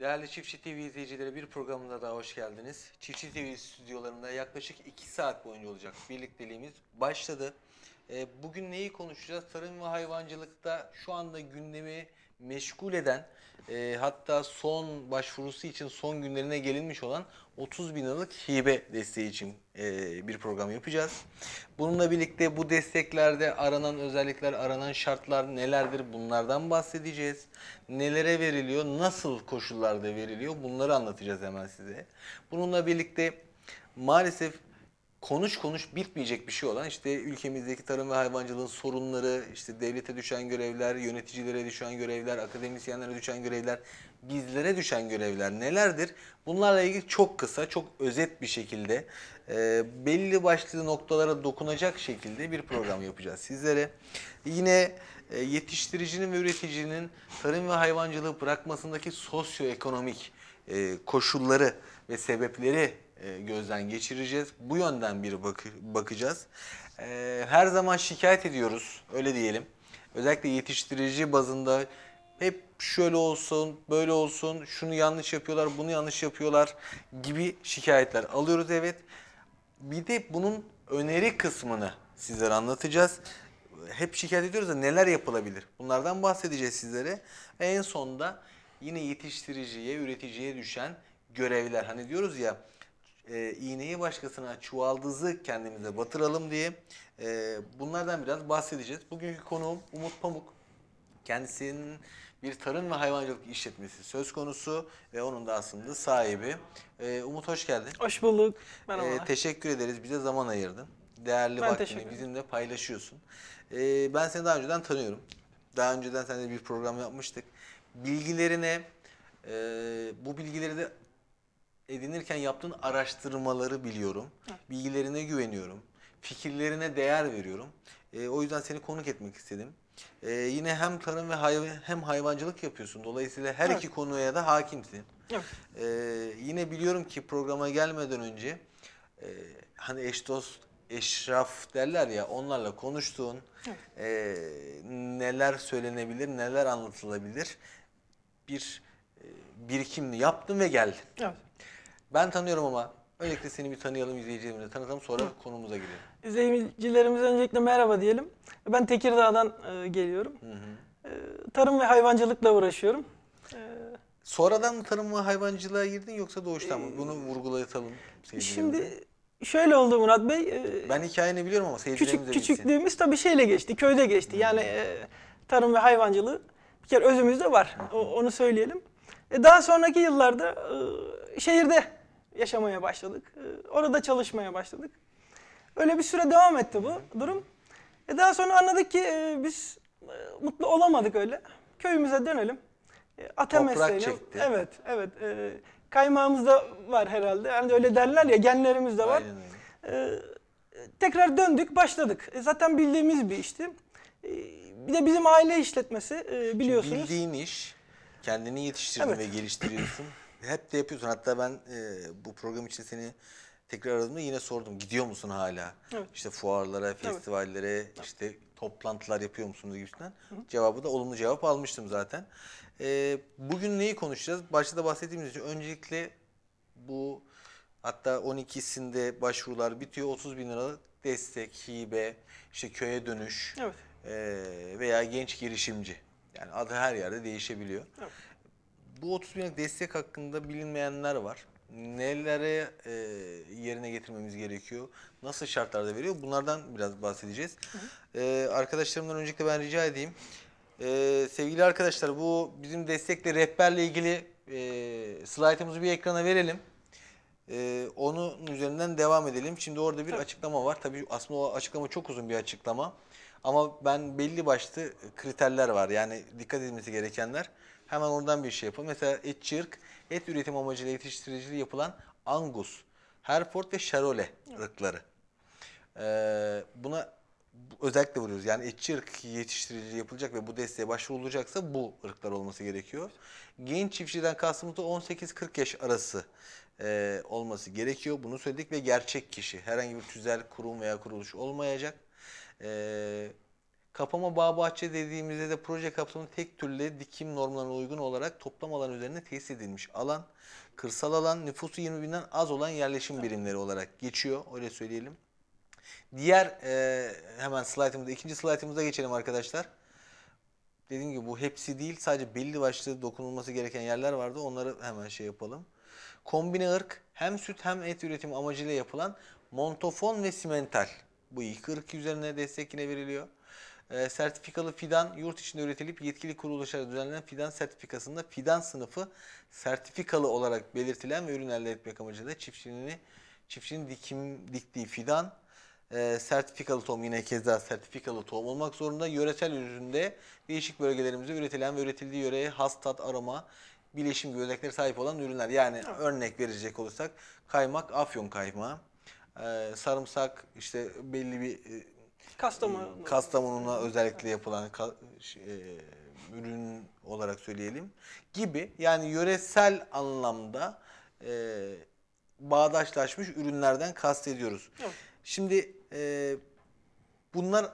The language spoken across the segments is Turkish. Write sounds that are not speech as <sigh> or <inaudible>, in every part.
Değerli Çiftçi TV izleyicileri bir programında daha hoş geldiniz. Çiftçi TV stüdyolarında yaklaşık 2 saat boyunca olacak birlikteliğimiz başladı. Ee, bugün neyi konuşacağız? Tarım ve hayvancılıkta şu anda gündemi meşgul eden e, hatta son başvurusu için son günlerine gelinmiş olan 30 bin liralık hibe desteği için e, bir program yapacağız. Bununla birlikte bu desteklerde aranan özellikler, aranan şartlar nelerdir bunlardan bahsedeceğiz. Nelere veriliyor, nasıl koşullarda veriliyor bunları anlatacağız hemen size. Bununla birlikte maalesef konuş konuş bitmeyecek bir şey olan işte ülkemizdeki tarım ve hayvancılığın sorunları, işte devlete düşen görevler, yöneticilere düşen görevler, akademisyenlere düşen görevler, bizlere düşen görevler nelerdir? Bunlarla ilgili çok kısa, çok özet bir şekilde e, belli başlı noktalara dokunacak şekilde bir program yapacağız sizlere. Yine e, yetiştiricinin ve üreticinin tarım ve hayvancılığı bırakmasındaki sosyoekonomik e, koşulları ve sebepleri e, gözden geçireceğiz. Bu yönden bir bak bakacağız. E, her zaman şikayet ediyoruz, öyle diyelim. Özellikle yetiştirici bazında hep şöyle olsun, böyle olsun, şunu yanlış yapıyorlar, bunu yanlış yapıyorlar gibi şikayetler alıyoruz evet. Bir de bunun öneri kısmını sizlere anlatacağız. Hep şikayet ediyoruz da neler yapılabilir? Bunlardan bahsedeceğiz sizlere. Ve en sonunda yine yetiştiriciye, üreticiye düşen görevler. Hani diyoruz ya e, iğneyi başkasına, çuvaldızı kendimize batıralım diye e, bunlardan biraz bahsedeceğiz. Bugünkü konuğum Umut Pamuk. Kendisinin bir tarım ve hayvancılık işletmesi söz konusu ve onun da aslında sahibi. Ee, Umut hoş geldin. Hoş bulduk. Merhabalar. Ee, teşekkür ederiz. Bize zaman ayırdın. Değerli ben vaktini bizimle paylaşıyorsun. Ee, ben seni daha önceden tanıyorum. Daha önceden seninle bir program yapmıştık. Bilgilerine, e, bu bilgileri de edinirken yaptığın araştırmaları biliyorum. Evet. Bilgilerine güveniyorum. Fikirlerine değer veriyorum. E, o yüzden seni konuk etmek istedim. E, yine hem tarım ve hayvan, hem hayvancılık yapıyorsun. Dolayısıyla her evet. iki konuya da hakimsin. E, yine biliyorum ki programa gelmeden önce e, hani eş dost eşraf derler ya onlarla konuştuğun e, neler söylenebilir, neler anlatılabilir bir e, birikimli yaptın ve geldin. Evet. Ben tanıyorum ama öncelikle seni bir tanıyalım izleyicilerimize. Tanıtalım sonra konumuza girelim. İzleyicilerimize öncelikle merhaba diyelim. Ben Tekirdağ'dan e, geliyorum. Hı hı. E, tarım ve hayvancılıkla uğraşıyorum. E, Sonradan mı tarım ve hayvancılığa girdin yoksa doğuştan mı? E, Bunu vurgulayalım. Şimdi şöyle oldu Murat Bey. e, ben hikayeni biliyorum ama seyircilerimiz küçük de bilsin. küçüklüğümüz tabii şeyle geçti, köyde geçti. Yani e, tarım ve hayvancılığı bir kere özümüzde var. O- onu söyleyelim. E, daha sonraki yıllarda e, şehirde yaşamaya başladık. Ee, orada çalışmaya başladık. Öyle bir süre devam etti bu durum. E daha sonra anladık ki e, biz e, mutlu olamadık öyle. Köyümüze dönelim. E, ata Toprak Evet, evet. E, kaymağımız da var herhalde. Yani öyle derler ya genlerimiz de var. E, tekrar döndük, başladık. E, zaten bildiğimiz bir işti. E, bir de bizim aile işletmesi e, biliyorsunuz. Şimdi bildiğin iş kendini yetiştirdin Evet. ve geliştiriyorsun. <clears throat> hep de yapıyorsun. Hatta ben e, bu program için seni tekrar aradığımda yine sordum. Gidiyor musun hala? Evet. İşte fuarlara, festivallere, evet. işte toplantılar yapıyor musunuz gibisinden. Hı. Cevabı da olumlu cevap almıştım zaten. E, bugün neyi konuşacağız? Başta da bahsettiğimiz için öncelikle bu hatta 12'sinde başvurular bitiyor. 30 bin liralık destek, hibe, işte köye dönüş evet. e, veya genç girişimci. Yani adı her yerde değişebiliyor. Evet. Bu 30 binlik destek hakkında bilinmeyenler var. Nelere e, yerine getirmemiz gerekiyor? Nasıl şartlarda veriyor? Bunlardan biraz bahsedeceğiz. Hı hı. E, arkadaşlarımdan öncelikle ben rica edeyim. E, sevgili arkadaşlar bu bizim destekle rehberle ilgili e, slaytımızı bir ekrana verelim. E, onun üzerinden devam edelim. Şimdi orada bir Tabii. açıklama var. Tabii aslında o açıklama çok uzun bir açıklama. Ama ben belli başlı kriterler var. Yani dikkat edilmesi gerekenler. Hemen oradan bir şey yapalım. Mesela etçi et üretim amacıyla yetiştiriciliği yapılan Angus, Hereford ve Charolais ırkları. Ee, buna özellikle vuruyoruz. Yani etçi ırk yetiştirici yapılacak ve bu desteğe başvurulacaksa bu ırklar olması gerekiyor. Genç çiftçiden kastımız da 18-40 yaş arası e, olması gerekiyor. Bunu söyledik ve gerçek kişi. Herhangi bir tüzel kurum veya kuruluş olmayacak. E, Kapama bağ bahçe dediğimizde de proje kapsamında tek türlü dikim normlarına uygun olarak toplam alan üzerine tesis edilmiş alan, kırsal alan nüfusu 20 binden az olan yerleşim tamam. birimleri olarak geçiyor. Öyle söyleyelim. Diğer e, hemen slaytımızda, ikinci slaytımıza geçelim arkadaşlar. Dediğim gibi bu hepsi değil sadece belli başlı dokunulması gereken yerler vardı. Onları hemen şey yapalım. Kombine ırk hem süt hem et üretimi amacıyla yapılan montofon ve simental. Bu iki ırk üzerine destek yine veriliyor e, sertifikalı fidan yurt içinde üretilip yetkili kuruluşlara düzenlenen fidan sertifikasında fidan sınıfı sertifikalı olarak belirtilen ve ürün elde etmek amacıyla çiftçinin, çiftçinin dikim, diktiği fidan e, sertifikalı tohum yine kez daha sertifikalı tohum olmak zorunda. Yöresel üründe değişik bölgelerimizde üretilen ve üretildiği yöreye has tat, aroma, bileşim gibi özelliklere sahip olan ürünler. Yani örnek verecek olursak kaymak, afyon kaymağı, e, sarımsak işte belli bir e, Kastamonu. Kastamonu'na özellikle yapılan şey, e, ürün olarak söyleyelim gibi yani yöresel anlamda e, bağdaşlaşmış ürünlerden kastediyoruz. Evet. Şimdi e, bunlar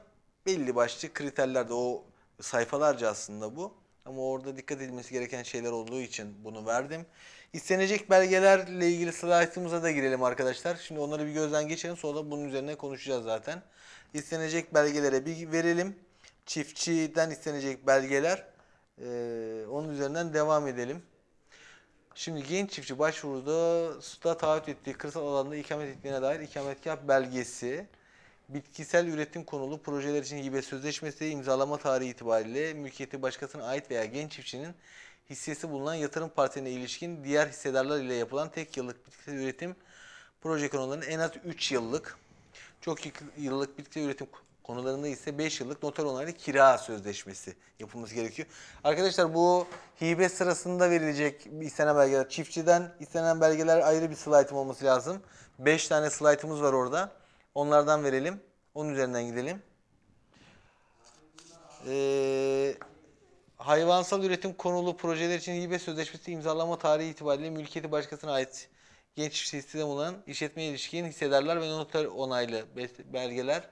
belli başlı kriterlerde o sayfalarca aslında bu. Ama orada dikkat edilmesi gereken şeyler olduğu için bunu verdim. İstenecek belgelerle ilgili slaytımıza da girelim arkadaşlar. Şimdi onları bir gözden geçelim sonra bunun üzerine konuşacağız zaten istenecek belgelere bir verelim. Çiftçiden istenecek belgeler e, onun üzerinden devam edelim. Şimdi genç çiftçi başvuruda suda taahhüt ettiği kırsal alanda ikamet ettiğine dair ikametgah belgesi, bitkisel üretim konulu projeler için hibe sözleşmesi imzalama tarihi itibariyle mülkiyeti başkasına ait veya genç çiftçinin hissesi bulunan yatırım partilerine ilişkin diğer hissedarlar ile yapılan tek yıllık bitkisel üretim proje konularının en az 3 yıllık çok yıllık bitki üretim konularında ise 5 yıllık noter onaylı kira sözleşmesi yapılması gerekiyor. Arkadaşlar bu hibe sırasında verilecek istenen belgeler, çiftçiden istenen belgeler ayrı bir slaytım olması lazım. 5 tane slaytımız var orada. Onlardan verelim. Onun üzerinden gidelim. Ee, hayvansal üretim konulu projeler için hibe sözleşmesi imzalama tarihi itibariyle mülkiyeti başkasına ait genç istihdam olan işletmeye ilişkin hissederler ve noter onaylı belgeler.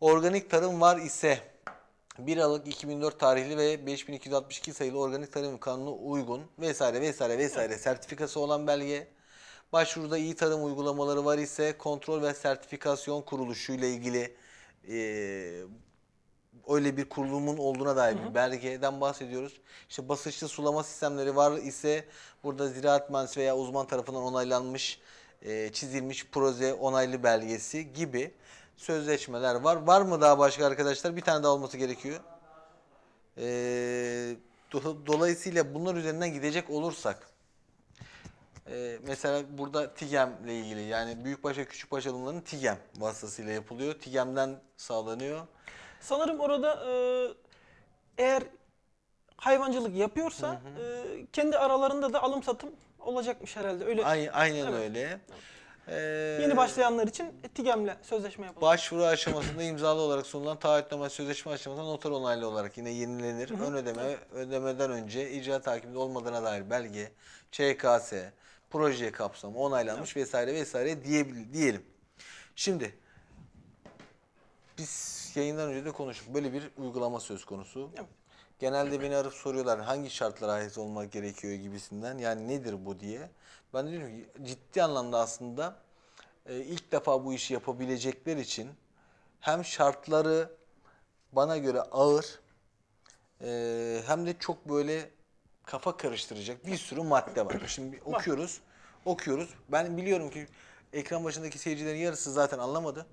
Organik tarım var ise 1 Aralık 2004 tarihli ve 5262 sayılı organik tarım kanunu uygun vesaire vesaire vesaire sertifikası olan belge. Başvuruda iyi tarım uygulamaları var ise kontrol ve sertifikasyon kuruluşu ile ilgili e, öyle bir kurulumun olduğuna dair bir belgeden bahsediyoruz. İşte basınçlı sulama sistemleri var ise burada ziraat mühendisi veya uzman tarafından onaylanmış, e, çizilmiş proje onaylı belgesi gibi sözleşmeler var. Var mı daha başka arkadaşlar? Bir tane daha olması gerekiyor. E, do dolayısıyla bunlar üzerinden gidecek olursak e, mesela burada TİGEM ile ilgili yani büyük büyükbaş küçük küçükbaş alımlarının TİGEM vasıtasıyla yapılıyor. TİGEM'den sağlanıyor. Sanırım orada e, eğer hayvancılık yapıyorsa hı hı. E, kendi aralarında da alım satım olacakmış herhalde. Öyle. Aynen, aynen evet. öyle. Ee, Yeni başlayanlar için TİGEM'le sözleşme yapılır. Başvuru aşamasında imzalı olarak sunulan taahhütname sözleşme aşamasında noter onaylı olarak yine yenilenir. Hı hı. Ön ödeme, ödemeden önce icra takibinde olmadığına dair belge, ÇKS, proje kapsamı onaylanmış evet. vesaire vesaire diye, diyelim. Şimdi biz biz yayından önce de konuştuk. Böyle bir uygulama söz konusu. Evet. Genelde beni arayıp soruyorlar hangi şartlara ait olmak gerekiyor gibisinden. Yani nedir bu diye. Ben de diyorum ki ciddi anlamda aslında e, ilk defa bu işi yapabilecekler için hem şartları bana göre ağır e, hem de çok böyle kafa karıştıracak bir sürü madde var. Şimdi okuyoruz, okuyoruz. Ben biliyorum ki ekran başındaki seyircilerin yarısı zaten anlamadı.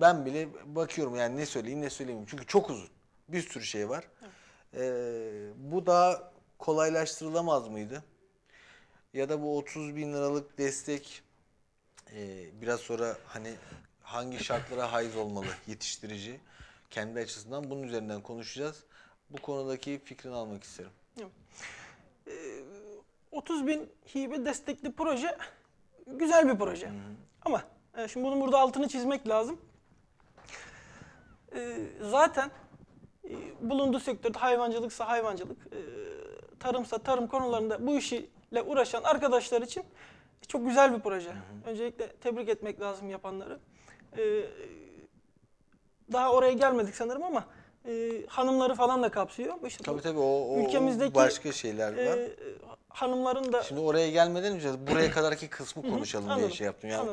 Ben bile bakıyorum yani ne söyleyeyim ne söyleyeyim. Çünkü çok uzun. Bir sürü şey var. Ee, bu daha kolaylaştırılamaz mıydı? Ya da bu 30 bin liralık destek e, biraz sonra hani hangi şartlara haiz olmalı yetiştirici? Kendi açısından bunun üzerinden konuşacağız. Bu konudaki fikrini almak isterim. Ee, 30 bin hibe destekli proje güzel bir proje. Hı hı. Ama e, şimdi bunun burada altını çizmek lazım. Ee, zaten e, bulunduğu sektörde hayvancılıksa hayvancılık, e, tarımsa tarım konularında bu işiyle uğraşan arkadaşlar için çok güzel bir proje. Hı hı. Öncelikle tebrik etmek lazım yapanları. Ee, daha oraya gelmedik sanırım ama e, hanımları falan da kapsıyor. İşte tabii tabii o, o ülkemizdeki başka şeyler var. hanımların da... Şimdi oraya gelmeden önce buraya kadarki kısmı konuşalım diye şey yaptım. Yani,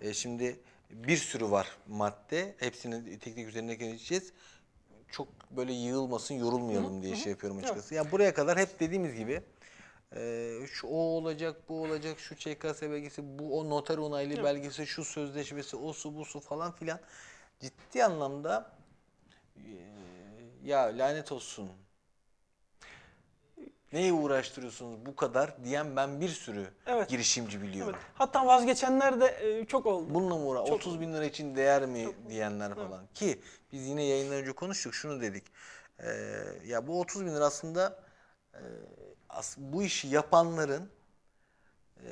e, şimdi bir sürü var madde. Hepsini tek tek üzerine geleceğiz. Çok böyle yığılmasın, yorulmayalım diye şey yapıyorum açıkçası. Yani buraya kadar hep dediğimiz gibi e, şu o olacak, bu olacak, şu ÇKS belgesi, bu o noter onaylı belgesi, şu sözleşmesi, o su bu su falan filan ciddi anlamda e, ya lanet olsun Neye uğraştırıyorsunuz bu kadar diyen ben bir sürü Evet. girişimci biliyorum. Evet. Hatta vazgeçenler de e, çok oldu. Bununla mı uğra- 30 bin lira için değer mi diyenler falan. Ki biz yine yayından önce konuştuk şunu dedik. Ee, ya bu 30 bin lira aslında e, as- bu işi yapanların e,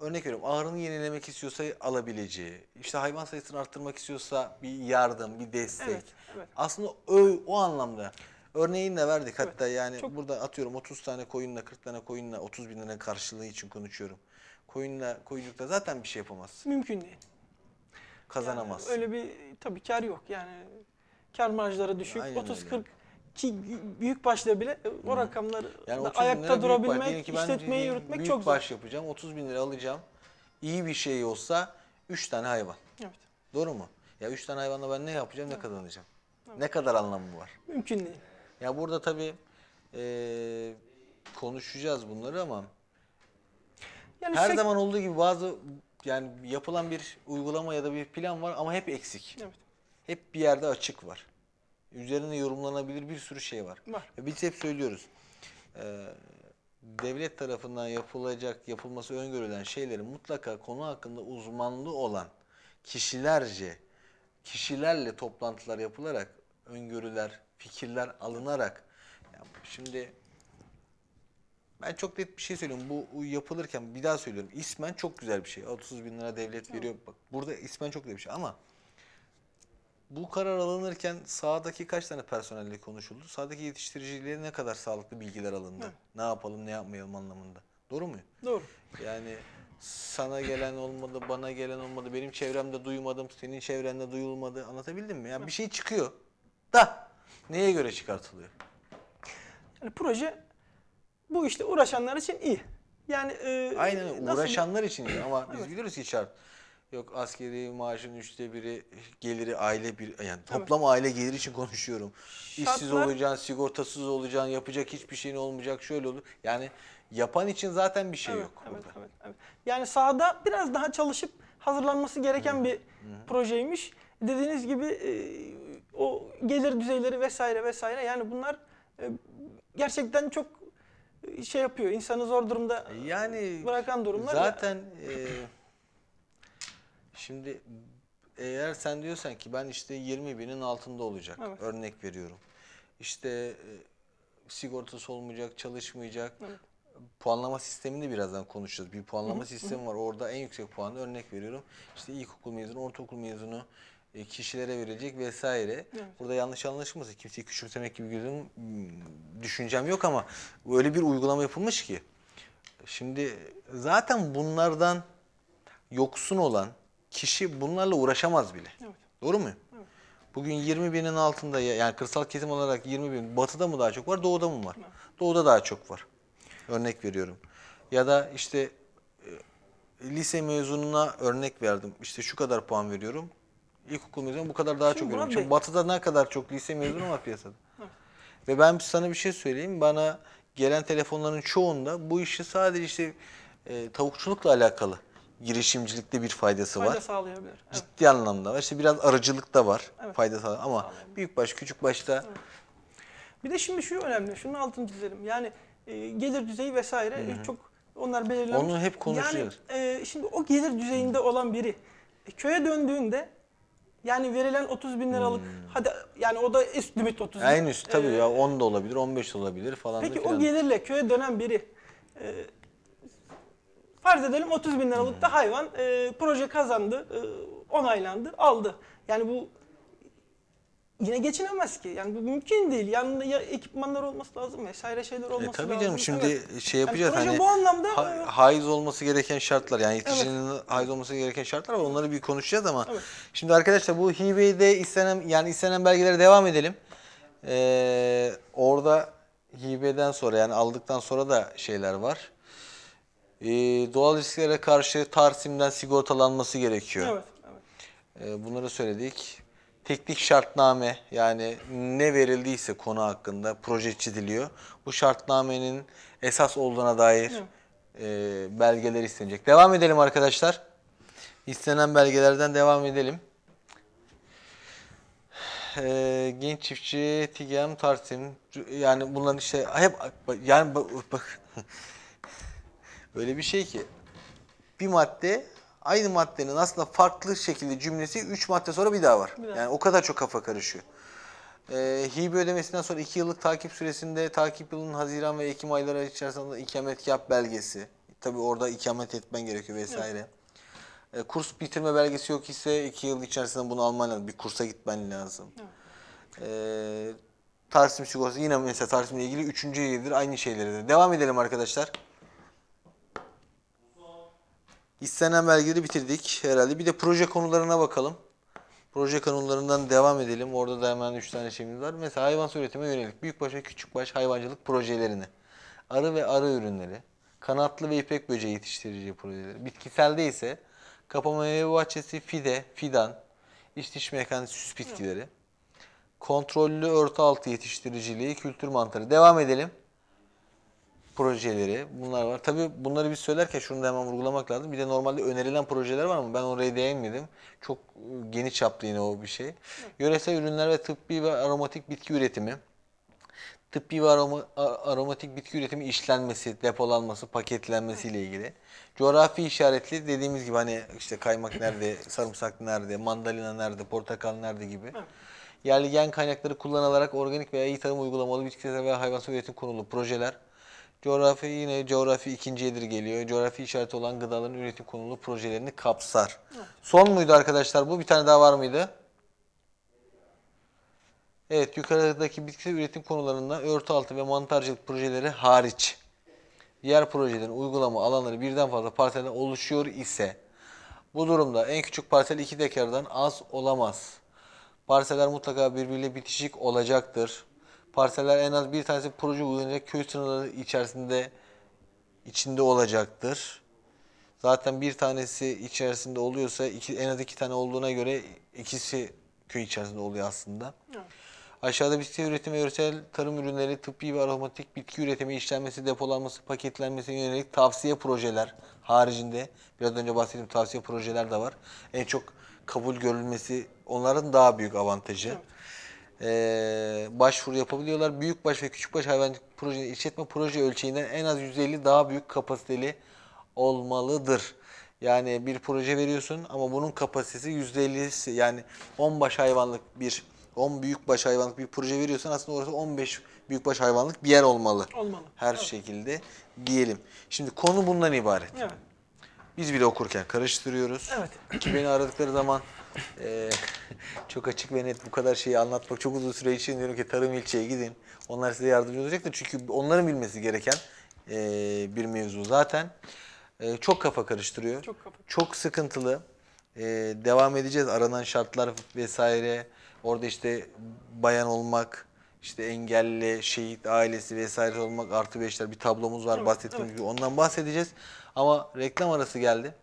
örnek veriyorum ağrını yenilemek istiyorsa alabileceği, işte hayvan sayısını arttırmak istiyorsa bir yardım, bir destek. Evet, evet. Aslında ö- o anlamda Örneğini de verdik hatta evet. yani Çok... burada atıyorum 30 tane koyunla 40 tane koyunla 30 bin lira karşılığı için konuşuyorum. Koyunla koyunlukta zaten bir şey yapamazsın. Mümkün değil. Kazanamazsın. Yani öyle bir tabii kar yok yani. Kar marjları düşük. 30-40 ki büyük başta bile e, o rakamları yani ayakta durabilmek, baş, işletmeyi yürütmek çok zor. Büyük baş yapacağım, 30 bin lira alacağım. iyi bir şey olsa 3 tane hayvan. Evet. Doğru mu? Ya 3 tane hayvanla ben ne yapacağım, evet. ne kazanacağım? Evet. Ne kadar anlamı var? Mümkün değil. Ya burada tabii e, konuşacağız bunları ama yani her şey... zaman olduğu gibi bazı yani yapılan bir uygulama ya da bir plan var ama hep eksik. Evet. Hep bir yerde açık var. Üzerine yorumlanabilir bir sürü şey var. var. biz hep söylüyoruz. Ee, devlet tarafından yapılacak, yapılması öngörülen şeyleri mutlaka konu hakkında uzmanlı olan kişilerce, kişilerle toplantılar yapılarak öngörüler fikirler alınarak şimdi ben çok net bir şey söylüyorum. Bu yapılırken bir daha söylüyorum. İsmen çok güzel bir şey. 30 bin lira devlet veriyor. Bak burada ismen çok güzel bir şey ama bu karar alınırken sahadaki kaç tane personelle konuşuldu? Sahadaki yetiştiriciliğe ne kadar sağlıklı bilgiler alındı? Hı. Ne yapalım, ne yapmayalım anlamında. Doğru mu? Doğru. Yani sana gelen olmadı, bana gelen olmadı, benim çevremde duymadım, senin çevrende duyulmadı. Anlatabildim mi? Yani Hı. bir şey çıkıyor da Neye göre çıkartılıyor? Yani proje bu işte uğraşanlar için iyi. Yani e, Aynen e, uğraşanlar için iyi ama biz evet. biliriz ki şart. Yok askeri maaşın üçte biri geliri aile bir yani toplam evet. aile geliri için konuşuyorum. Şartlar, İşsiz olacaksın, sigortasız olacaksın, yapacak hiçbir şeyin olmayacak şöyle olur. Yani yapan için zaten bir şey evet, yok. Evet, burada. evet, evet. Yani sahada biraz daha çalışıp hazırlanması gereken Hı -hı. bir Hı -hı. projeymiş. Dediğiniz gibi e, o gelir düzeyleri vesaire vesaire yani bunlar e, gerçekten çok e, şey yapıyor. insanı zor durumda yani bırakan durumlar. Zaten e, <clears throat> şimdi eğer sen diyorsan ki ben işte 20 binin altında olacak evet. örnek veriyorum. işte e, sigortası olmayacak, çalışmayacak. Evet. Puanlama sistemini birazdan konuşacağız. Bir puanlama sistemi var. Orada en yüksek puanı örnek veriyorum. İşte ilkokul mezunu, ortaokul mezunu, e, kişilere verilecek vesaire. Evet. Burada yanlış anlaşılmasın. Kimseyi küçümsemek gibi gözüm hmm, düşüncem yok ama öyle bir uygulama yapılmış ki. Şimdi zaten bunlardan yoksun olan kişi bunlarla uğraşamaz bile. Evet. Doğru mu? Evet. Bugün 20 binin altında yani kırsal kesim olarak 20 bin batıda mı daha çok var doğuda mı var? Evet. Doğuda daha çok var. Örnek veriyorum. Ya da işte e, lise mezununa örnek verdim. İşte şu kadar puan veriyorum ilkokul mezunu bu kadar daha Şimdi şey, çok Murat Çünkü batıda ne kadar çok lise mezunu var piyasada. Ve ben sana bir şey söyleyeyim. Bana gelen telefonların çoğunda bu işi sadece işte e, tavukçulukla alakalı girişimcilikte bir faydası Fayda var. sağlayabilir. Evet. Ciddi anlamda var. İşte biraz aracılık da var Evet. faydası var. ama Sağlayabilir. büyük baş küçük başta Bir de şimdi şu önemli, şunun altını çizelim. Yani e, gelir düzeyi vesaire e, çok onlar belirlenmiş. Onu hep konuşuyoruz. Yani e, şimdi o gelir düzeyinde olan biri e, köye döndüğünde yani verilen 30 bin liralık hmm. hadi yani o da üst limit 30 bin. En üst tabii Ee, ya 10 da olabilir, 15 de olabilir falan. da Peki o gelirle köye dönen biri e, farz edelim 30 bin liralık da hmm. hayvan e, proje kazandı, e, onaylandı, aldı. Yani bu yine geçinemez ki. Yani bu mümkün değil. Yanında ya ekipmanlar olması lazım vesaire şeyler e, olması lazım. E, tabii canım şimdi evet. şey yapacağız yani hani bu anlamda ha, e, haiz olması gereken şartlar yani yetkicinin evet. haiz olması gereken şartlar var. Onları bir konuşacağız ama evet. şimdi arkadaşlar bu hibede istenen yani istenen belgelere devam edelim. Ee, orada hibeden sonra yani aldıktan sonra da şeyler var. Ee, doğal risklere karşı Tarsim'den sigortalanması gerekiyor. Evet. evet. Ee, bunları söyledik teknik şartname yani ne verildiyse konu hakkında proje çiziliyor. Bu şartnamenin esas olduğuna dair e, belgeler istenecek. Devam edelim arkadaşlar. İstenen belgelerden devam edelim. E, genç çiftçi, tigem Tarsim yani bunların işte hep yani bak, bak <laughs> öyle bir şey ki bir madde aynı maddenin aslında farklı şekilde cümlesi 3 madde sonra bir daha var. Bir daha. Yani o kadar çok kafa karışıyor. E, hibe ödemesinden sonra 2 yıllık takip süresinde takip yılının Haziran ve Ekim ayları içerisinde ikametgah belgesi. Tabi orada ikamet etmen gerekiyor vesaire. Evet. Ee, kurs bitirme belgesi yok ise 2 yıl içerisinde bunu alman lazım. Bir kursa gitmen lazım. Evet. E, Tarsim sigortası yine mesela Tarsim ilgili 3. yıldır aynı şeyleridir. Devam edelim arkadaşlar. İstenen belgeleri bitirdik herhalde. Bir de proje konularına bakalım. Proje konularından devam edelim. Orada da hemen 3 tane şeyimiz var. Mesela hayvan üretime yönelik büyükbaş ve küçükbaş hayvancılık projelerini, arı ve arı ürünleri, kanatlı ve ipek böceği yetiştirici projeleri. Bitkiselde ise kapama meyve bahçesi, fide, fidan, iştiş mekanizması, süs bitkileri, kontrollü örtü altı yetiştiriciliği, kültür mantarı. Devam edelim projeleri bunlar var. Tabii bunları biz söylerken şunu da hemen vurgulamak lazım. Bir de normalde önerilen projeler var mı ben oraya değinmedim. Çok e, geniş çaplı yine o bir şey. Yöresel ürünler ve tıbbi ve aromatik bitki üretimi. Tıbbi ve aroma, aromatik bitki üretimi işlenmesi, depolanması, paketlenmesi ile ilgili. Coğrafi işaretli dediğimiz gibi hani işte kaymak nerede, sarımsak nerede, mandalina nerede, portakal nerede gibi. yerli gen kaynakları kullanılarak organik veya iyi tarım uygulamalı bitkisel veya hayvansal üretim konulu projeler, Coğrafya yine coğrafi ikinci edir geliyor. Coğrafi işareti olan gıdaların üretim konulu projelerini kapsar. Evet. Son muydu arkadaşlar bu? Bir tane daha var mıydı? Evet yukarıdaki bitkisel üretim konularında örtü altı ve mantarcılık projeleri hariç diğer projelerin uygulama alanları birden fazla parselden oluşuyor ise bu durumda en küçük parsel iki dekardan az olamaz. Parseller mutlaka birbiriyle bitişik olacaktır parseller en az bir tanesi proje boyunca köy sınırları içerisinde içinde olacaktır. Zaten bir tanesi içerisinde oluyorsa iki, en az iki tane olduğuna göre ikisi köy içerisinde oluyor aslında. Evet. Aşağıda bitki üretimi, yöresel tarım ürünleri, tıbbi ve aromatik bitki üretimi, işlenmesi, depolanması, paketlenmesi yönelik tavsiye projeler haricinde biraz önce bahsettiğim tavsiye projeler de var. En çok kabul görülmesi onların daha büyük avantajı. Evet e, başvuru yapabiliyorlar. Büyükbaş ve küçükbaş hayvancılık proje işletme proje ölçeğinden en az 150 daha büyük kapasiteli olmalıdır. Yani bir proje veriyorsun ama bunun kapasitesi %50'si yani 10 baş hayvanlık bir 10 büyük baş hayvanlık bir proje veriyorsan aslında orası 15 büyük baş hayvanlık bir yer olmalı. Olmalı. Her evet. şekilde diyelim. Şimdi konu bundan ibaret. Evet. Biz bile okurken karıştırıyoruz. Evet. Ki beni aradıkları zaman ee, <laughs> çok açık ve net bu kadar şeyi anlatmak çok uzun süre için diyorum ki tarım ilçeye gidin. Onlar size yardımcı olacak da Çünkü onların bilmesi gereken e, bir mevzu zaten. E, çok kafa karıştırıyor. Çok, kafa. çok sıkıntılı. E, devam edeceğiz. Aranan şartlar vesaire. Orada işte bayan olmak, işte engelli, şehit ailesi vesaire olmak artı beşler bir tablomuz var evet, bahsettiğim evet. gibi. Ondan bahsedeceğiz. Ama reklam arası geldi.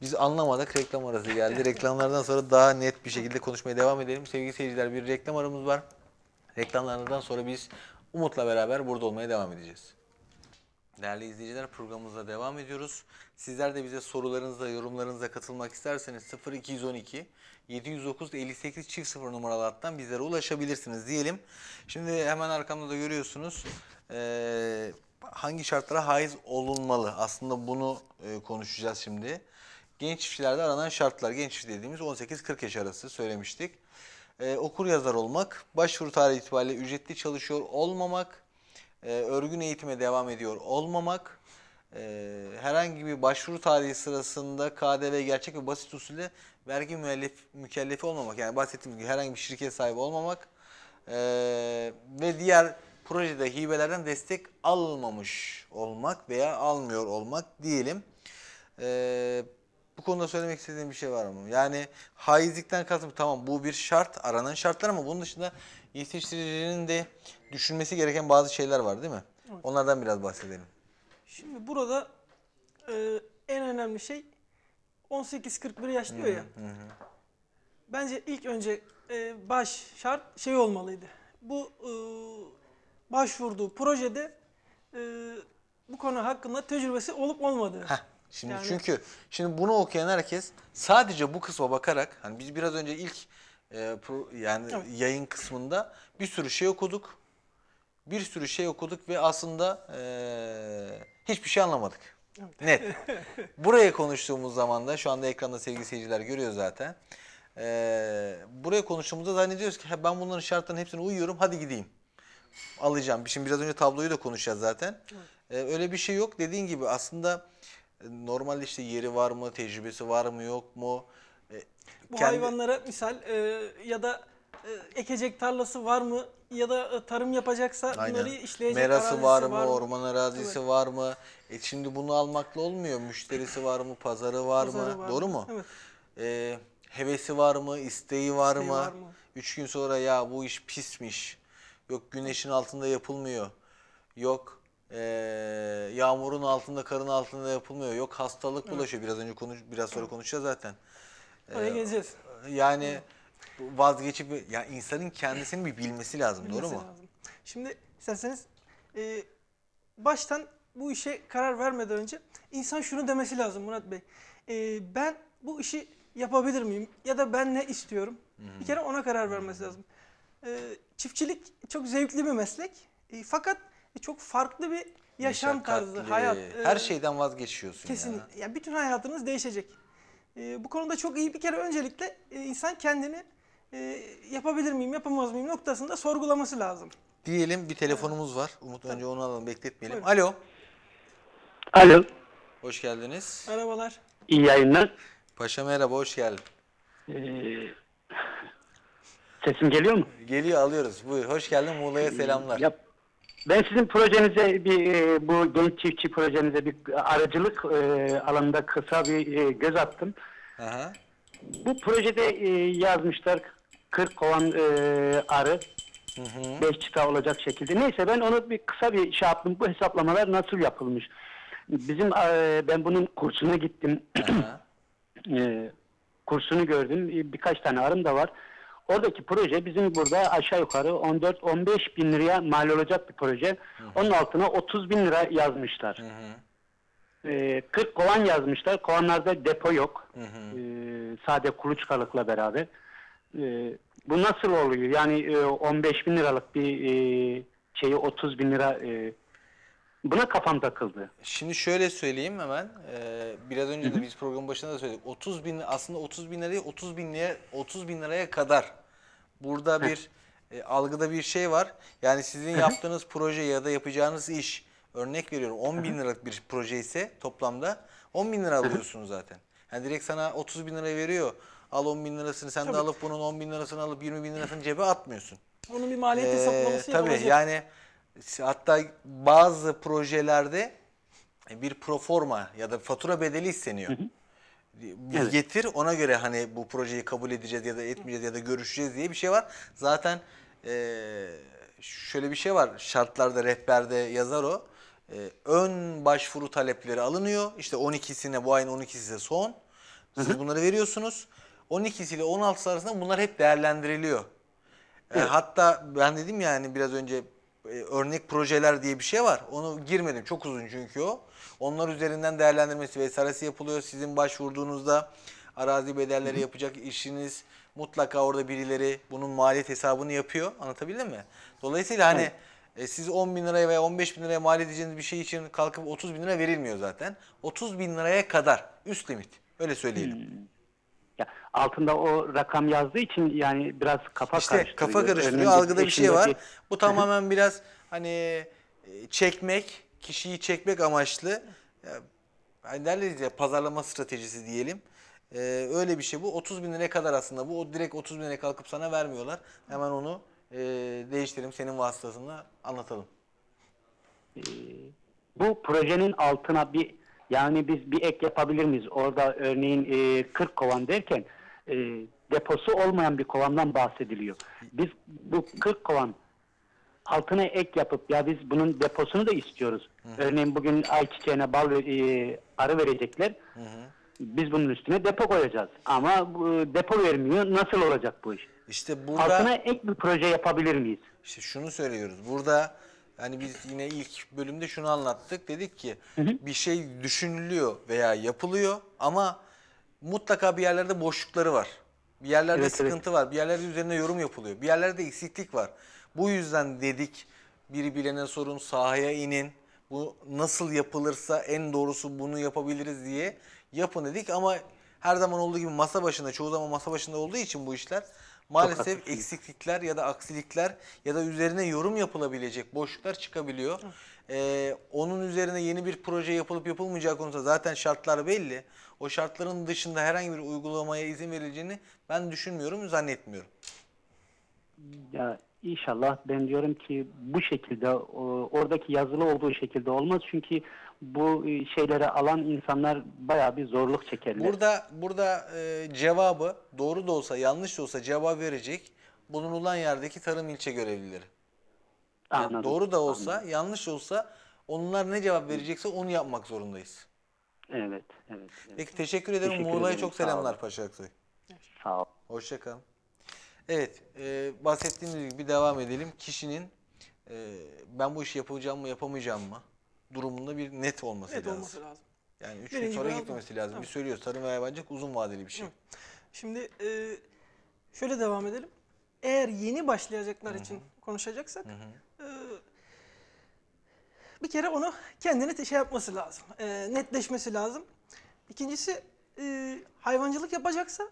Biz anlamadık reklam arası geldi. <laughs> Reklamlardan sonra daha net bir şekilde konuşmaya devam edelim. Sevgili seyirciler bir reklam aramız var. Reklamlardan sonra biz Umut'la beraber burada olmaya devam edeceğiz. Değerli izleyiciler programımıza devam ediyoruz. Sizler de bize sorularınızla, yorumlarınızla katılmak isterseniz 0212 709 58 çift 0 numaralı hattan bizlere ulaşabilirsiniz diyelim. Şimdi hemen arkamda da görüyorsunuz ee, hangi şartlara haiz olunmalı? Aslında bunu e, konuşacağız şimdi. Genç çiftçilerde aranan şartlar. Genç çiftçi dediğimiz 18-40 yaş arası söylemiştik. Ee, okur yazar olmak, başvuru tarihi itibariyle ücretli çalışıyor olmamak, e, örgün eğitime devam ediyor olmamak, e, herhangi bir başvuru tarihi sırasında KDV gerçek ve basit usulde vergi müellif, mükellefi olmamak. Yani bahsettiğim gibi herhangi bir şirket sahibi olmamak e, ve diğer projede hibelerden destek almamış olmak veya almıyor olmak diyelim. E, bu konuda söylemek istediğim bir şey var mı? Yani haizlikten kastım tamam bu bir şart, aranan şartlar ama bunun dışında yetiştiricinin de düşünmesi gereken bazı şeyler var değil mi? Onlardan biraz bahsedelim. Şimdi burada e, en önemli şey 18-41 yaş diyor hı, ya. Hı. Bence ilk önce e, baş şart şey olmalıydı. Bu e, başvurduğu projede e, bu konu hakkında tecrübesi olup olmadığı. Heh. Şimdi yani... çünkü şimdi bunu okuyan herkes sadece bu kısma bakarak hani biz biraz önce ilk e, pro, yani evet. yayın kısmında bir sürü şey okuduk. Bir sürü şey okuduk ve aslında e, hiçbir şey anlamadık. Net. <laughs> buraya konuştuğumuz zaman da şu anda ekranda sevgili seyirciler görüyor zaten. E, buraya konuştuğumuzda zannediyoruz ki ben bunların şartlarının hepsine uyuyorum hadi gideyim. Alacağım. Şimdi biraz önce tabloyu da konuşacağız zaten. E, öyle bir şey yok. Dediğin gibi aslında normal işte yeri var mı, tecrübesi var mı yok mu? E, bu Kendi... hayvanlara misal e, ya da e, ekecek tarlası var mı ya da e, tarım yapacaksa Aynen. bunları işleyecek Merası var mı, var mı, orman arazisi evet. var mı? E şimdi bunu almakla olmuyor. Müşterisi var mı, pazarı var pazarı mı? Var. Doğru mu? Evet. E, hevesi var mı, isteği var isteği mı? Var mı? Üç gün sonra ya bu iş pismiş. Yok güneşin altında yapılmıyor. Yok e, yağmurun altında, karın altında yapılmıyor. Yok hastalık bulaşıyor. Biraz önce konuş, biraz sonra konuşacağız zaten. E, Oraya geleceğiz. Yani vazgeçip, ya insanın kendisini bir bilmesi lazım, doğru mu? lazım. Şimdi isterseniz e, baştan bu işe karar vermeden önce insan şunu demesi lazım Murat Bey. E, ben bu işi yapabilir miyim? Ya da ben ne istiyorum? Bir hmm. kere ona karar vermesi lazım. E, çiftçilik çok zevkli bir meslek. E, fakat e, çok farklı bir yaşam tarzı, hayat. e, Her şeyden vazgeçiyorsun Kesin. yani. Yani bütün hayatınız değişecek. E, bu konuda çok iyi bir kere öncelikle e, insan kendini e, yapabilir miyim, yapamaz mıyım noktasında sorgulaması lazım. Diyelim bir telefonumuz var. Umut önce onu alalım bekletmeyelim. Alo. Alo, Hoş geldiniz. Merhabalar. İyi yayınlar. Paşa merhaba hoş geldin. Ee, sesim geliyor mu? Geliyor alıyoruz. Buyur hoş geldin Muğla'ya ee, selamlar. Yap, ben sizin projenize bir e, bu genç çiftçi projenize bir aracılık e, alanında kısa bir e, göz attım. Aha. Bu projede e, yazmışlar 40 kovan e, arı. 5 çıta olacak şekilde. Neyse ben onu bir kısa bir şey yaptım. Bu hesaplamalar nasıl yapılmış? Bizim e, ben bunun kursuna gittim. <clears throat> e, kursunu gördüm. E, birkaç tane arım da var. Oradaki proje bizim burada aşağı yukarı 14-15 bin liraya mal olacak bir proje. Hı hı. Onun altına 30 bin lira yazmışlar. Hı hı. Ee, 40 kovan yazmışlar. Kovanlarda depo yok. Hı hı. Ee, sade kuluçkalıkla beraber. Ee, bu nasıl oluyor? Yani e, 15 bin liralık bir e, şeyi 30 bin lira e, Buna kafam takıldı. Şimdi şöyle söyleyeyim hemen. Ee, biraz önce de biz programın başında da söyledik. 30 bin aslında 30 bin liraya 30 bin liraya 30 bin liraya kadar burada bir e, algıda bir şey var. Yani sizin yaptığınız proje ya da yapacağınız iş örnek veriyorum 10 bin liralık bir proje ise toplamda 10 bin lira alıyorsunuz zaten. Yani direkt sana 30 bin lira veriyor. Al 10 bin lirasını sen de alıp bunun 10 bin lirasını alıp 20 bin lirasını cebe atmıyorsun. Onun bir maliyet ee, hesaplaması Ee, tabii yapılacak. yani Hatta bazı projelerde e, bir proforma ya da fatura bedeli isteniyor. Hı hı. Getir ona göre hani bu projeyi kabul edeceğiz ya da etmeyeceğiz ya da görüşeceğiz diye bir şey var. Zaten e, şöyle bir şey var şartlarda rehberde yazar o. E, ön başvuru talepleri alınıyor. İşte 12'sine bu ayın 12'si de son. Siz bunları veriyorsunuz. 12'si ile 16'sı arasında bunlar hep değerlendiriliyor. E, hatta ben dedim ya hani biraz önce e, örnek projeler diye bir şey var. Onu girmedim. Çok uzun çünkü o. Onlar üzerinden değerlendirmesi vesairesi yapılıyor. Sizin başvurduğunuzda arazi bedelleri yapacak işiniz mutlaka orada birileri bunun maliyet hesabını yapıyor. Anlatabildim mi? Dolayısıyla hani e, siz 10 bin liraya veya 15 bin liraya mal edeceğiniz bir şey için kalkıp 30 bin lira verilmiyor zaten. 30 bin liraya kadar üst limit. Öyle söyleyelim. Hmm altında o rakam yazdığı için yani biraz kafa işte, karıştırıyor. kafa karıştırıyor. Önündeki, Algıda bir şey var. Bu tamamen biraz hani e, çekmek, kişiyi çekmek amaçlı. Yani e, derler ya pazarlama stratejisi diyelim. Ee, öyle bir şey bu. 30 bin liraya kadar aslında bu. O direkt 30 bin liraya kalkıp sana vermiyorlar. Hemen onu e, değiştirelim senin vasıtasında anlatalım. E, bu projenin altına bir yani biz bir ek yapabilir miyiz? Orada örneğin e, 40 kovan derken e, deposu olmayan bir kovandan bahsediliyor. Biz bu 40 kovan altına ek yapıp ya biz bunun deposunu da istiyoruz. Hı hı. Örneğin bugün ayçiçeğine bal e, arı verecekler. Hı hı. Biz bunun üstüne depo koyacağız. Ama e, depo vermiyor. Nasıl olacak bu iş? İşte burada altına ek bir proje yapabilir miyiz? İşte şunu söylüyoruz. Burada yani biz yine ilk bölümde şunu anlattık. Dedik ki hı hı. bir şey düşünülüyor veya yapılıyor ama mutlaka bir yerlerde boşlukları var. Bir yerlerde evet, sıkıntı evet. var. Bir yerlerde üzerine yorum yapılıyor. Bir yerlerde eksiklik var. Bu yüzden dedik biri bilene sorun sahaya inin. Bu nasıl yapılırsa en doğrusu bunu yapabiliriz diye yapın dedik ama her zaman olduğu gibi masa başında çoğu zaman masa başında olduğu için bu işler maalesef eksiklikler ya da aksilikler ya da üzerine yorum yapılabilecek boşluklar çıkabiliyor. Hı. Ee, onun üzerine yeni bir proje yapılıp yapılmayacağı konusunda zaten şartlar belli. O şartların dışında herhangi bir uygulamaya izin verileceğini ben düşünmüyorum, zannetmiyorum. Ya inşallah ben diyorum ki bu şekilde oradaki yazılı olduğu şekilde olmaz çünkü bu e, şeylere alan insanlar bayağı bir zorluk çekerler. Burada burada e, cevabı doğru da olsa yanlış da olsa cevap verecek bulunulan yerdeki tarım ilçe görevlileri. Yani doğru da olsa, anladım. yanlış olsa onlar ne cevap verecekse onu yapmak zorundayız. Evet, evet. evet. Peki teşekkür ederim. Teşekkür Muğla'ya çok selamlar Paşa Aksoy. Sağ ol. Hoşçakalın. Evet, e, bahsettiğimiz gibi devam edelim. Kişinin e, ben bu işi yapacağım mı yapamayacağım mı durumunda bir net olması net lazım. olması lazım. Yani üç gün sonra gitmemesi lazım. Tamam. Bir söylüyoruz. Tarım ve hayvancılık uzun vadeli bir şey. Şimdi e, şöyle devam edelim. Eğer yeni başlayacaklar Hı -hı. için konuşacaksak... Hı -hı bir kere onu kendini şey yapması lazım, e, netleşmesi lazım. İkincisi e, hayvancılık yapacaksa e,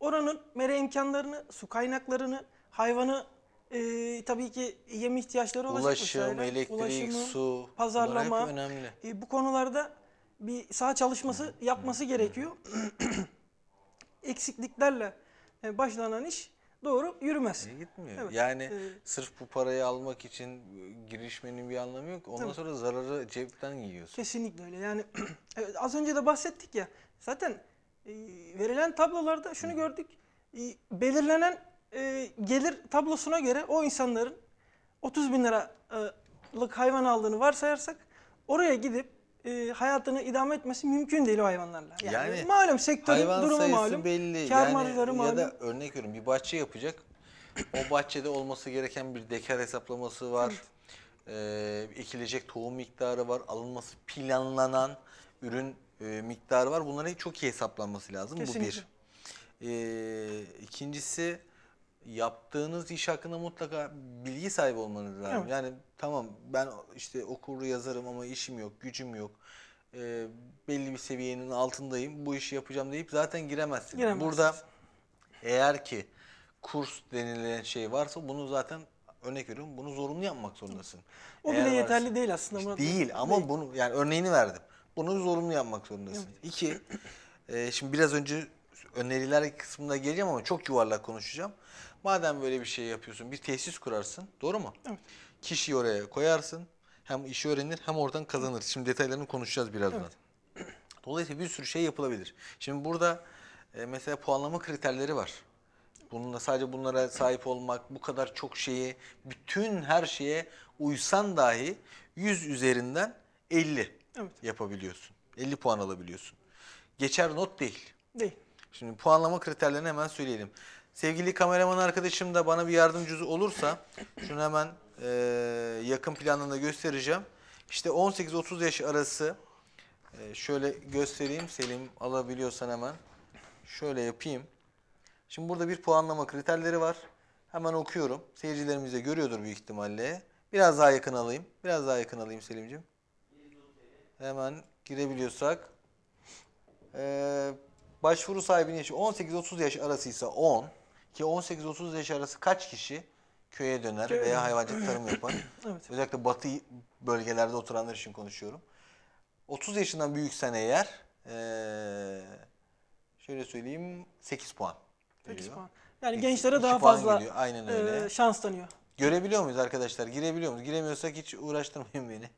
oranın mere imkanlarını, su kaynaklarını, hayvanı e, tabii ki yem ihtiyaçları olacak. Ulaşım, vesaire. elektrik, Ulaşımı, su, pazarlama. Hep önemli. E, bu konularda bir sağ çalışması yapması gerekiyor. <clears throat> Eksikliklerle e, başlanan iş doğru yürümez. İyi e, gitmiyor. Evet. Yani ee, sırf bu parayı almak için e, girişmenin bir anlamı yok. Ondan tabii. sonra zararı cepten yiyorsun. Kesinlikle öyle. Yani <clears throat> az önce de bahsettik ya. Zaten e, verilen tablolarda şunu Hı. gördük. E, belirlenen e, gelir tablosuna göre o insanların 30 bin liralık hayvan aldığını varsayarsak oraya gidip e, hayatını idame etmesi mümkün değil o hayvanlarla. Yani, yani malum sektörün hayvan durumu sayısı malum. belli. Kâr yani, marjları malum. Ya da örnek veriyorum bir bahçe yapacak. O bahçede olması gereken bir dekar hesaplaması var. Evet. Ee, ekilecek tohum miktarı var. Alınması planlanan ürün e, miktarı var. Bunların çok iyi hesaplanması lazım. Kesinlikle. Bu bir. Ee, ikincisi yaptığınız iş hakkında mutlaka bilgi sahibi olmanız lazım. Evet. Yani tamam ben işte okur yazarım ama işim yok, gücüm yok. E, belli bir seviyenin altındayım. Bu işi yapacağım deyip zaten giremezsin. Giremezsin. Burada eğer ki kurs denilen şey varsa bunu zaten örnek veriyorum bunu zorunlu yapmak zorundasın. O eğer bile varsa, yeterli değil aslında Murat. Değil ama değil. bunu yani örneğini verdim. Bunu zorunlu yapmak zorundasın. Evet. İki, e, şimdi biraz önce öneriler kısmına geleceğim ama çok yuvarlak konuşacağım. Madem böyle bir şey yapıyorsun bir tesis kurarsın doğru mu? Evet. Kişiyi oraya koyarsın hem işi öğrenir hem oradan kazanır. Şimdi detaylarını konuşacağız birazdan. Evet. Dolayısıyla bir sürü şey yapılabilir. Şimdi burada e, mesela puanlama kriterleri var. Bununla sadece bunlara sahip olmak, bu kadar çok şeye, bütün her şeye uysan dahi 100 üzerinden 50 evet. yapabiliyorsun. 50 puan alabiliyorsun. Geçer not değil. Değil. Şimdi puanlama kriterlerini hemen söyleyelim. Sevgili kameraman arkadaşım da bana bir yardımcı olursa şunu hemen e, yakın planında göstereceğim. İşte 18-30 yaş arası e, şöyle göstereyim Selim alabiliyorsan hemen. Şöyle yapayım. Şimdi burada bir puanlama kriterleri var. Hemen okuyorum. Seyircilerimiz de görüyordur büyük ihtimalle. Biraz daha yakın alayım. Biraz daha yakın alayım Selim'ciğim. Hemen girebiliyorsak. Ee, başvuru sahibinin yaşı 18-30 yaş arası ise 10. Ki 18-30 yaş arası kaç kişi köye döner veya hayvancılık tarım <clears throat> yapar? evet. Özellikle batı bölgelerde oturanlar için konuşuyorum. 30 yaşından büyüksen eğer ee, şöyle söyleyeyim 8 puan. Veriyor. 8 puan. Yani 8, gençlere daha fazla Aynen öyle. E, şans tanıyor. Görebiliyor muyuz arkadaşlar? Girebiliyor muyuz? Giremiyorsak hiç uğraştırmayın beni.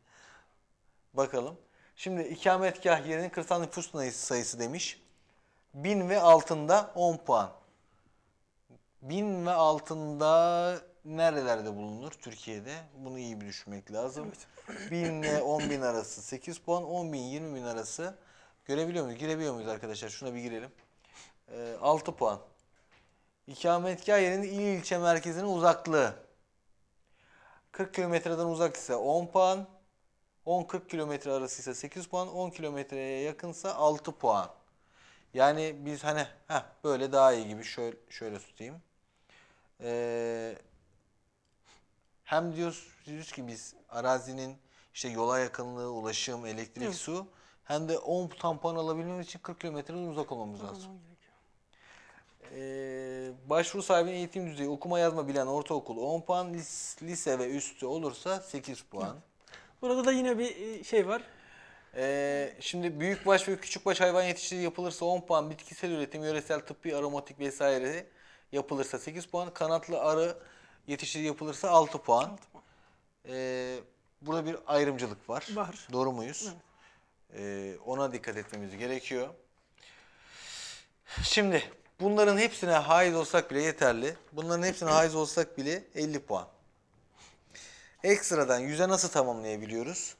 Bakalım. Şimdi ikametgah yerinin kırsal nüfus sayısı demiş. 1000 ve altında 10 puan. 1000 ve altında nerelerde bulunur Türkiye'de? Bunu iyi bir düşünmek lazım. 1000 ile 10.000 arası 8 puan, 10.000-20.000 arası görebiliyor muyuz? Girebiliyor muyuz arkadaşlar? Şuna bir girelim. Ee, 6 puan. İkametgah yerinin il ilçe merkezinin uzaklığı. 40 kilometreden uzak ise 10 puan. 10-40 kilometre arası ise 8 puan. 10 kilometreye yakınsa 6 puan. Yani biz hani heh, böyle daha iyi gibi şöyle, şöyle tutayım. Ee, hem diyoruz, ki biz arazinin işte yola yakınlığı, ulaşım, elektrik, Hı. su hem de 10 tampon alabilmemiz için 40 kilometreden uzak olmamız lazım. Ee, başvuru sahibinin eğitim düzeyi okuma yazma bilen ortaokul 10 puan, lise ve üstü olursa 8 puan. Burada da yine bir e, şey var. Ee, şimdi büyükbaş ve küçükbaş hayvan yetiştirici yapılırsa 10 puan, bitkisel üretim, yöresel tıbbi, aromatik vesaire yapılırsa 8 puan. Kanatlı arı yetiştirici yapılırsa 6 puan. 6 puan. Ee, burada bir ayrımcılık var. Var. Doğru muyuz? Evet. Ee, ona dikkat etmemiz gerekiyor. Şimdi bunların hepsine haiz olsak bile yeterli. Bunların hepsine haiz olsak bile 50 puan. Ekstradan 100'e nasıl tamamlayabiliyoruz?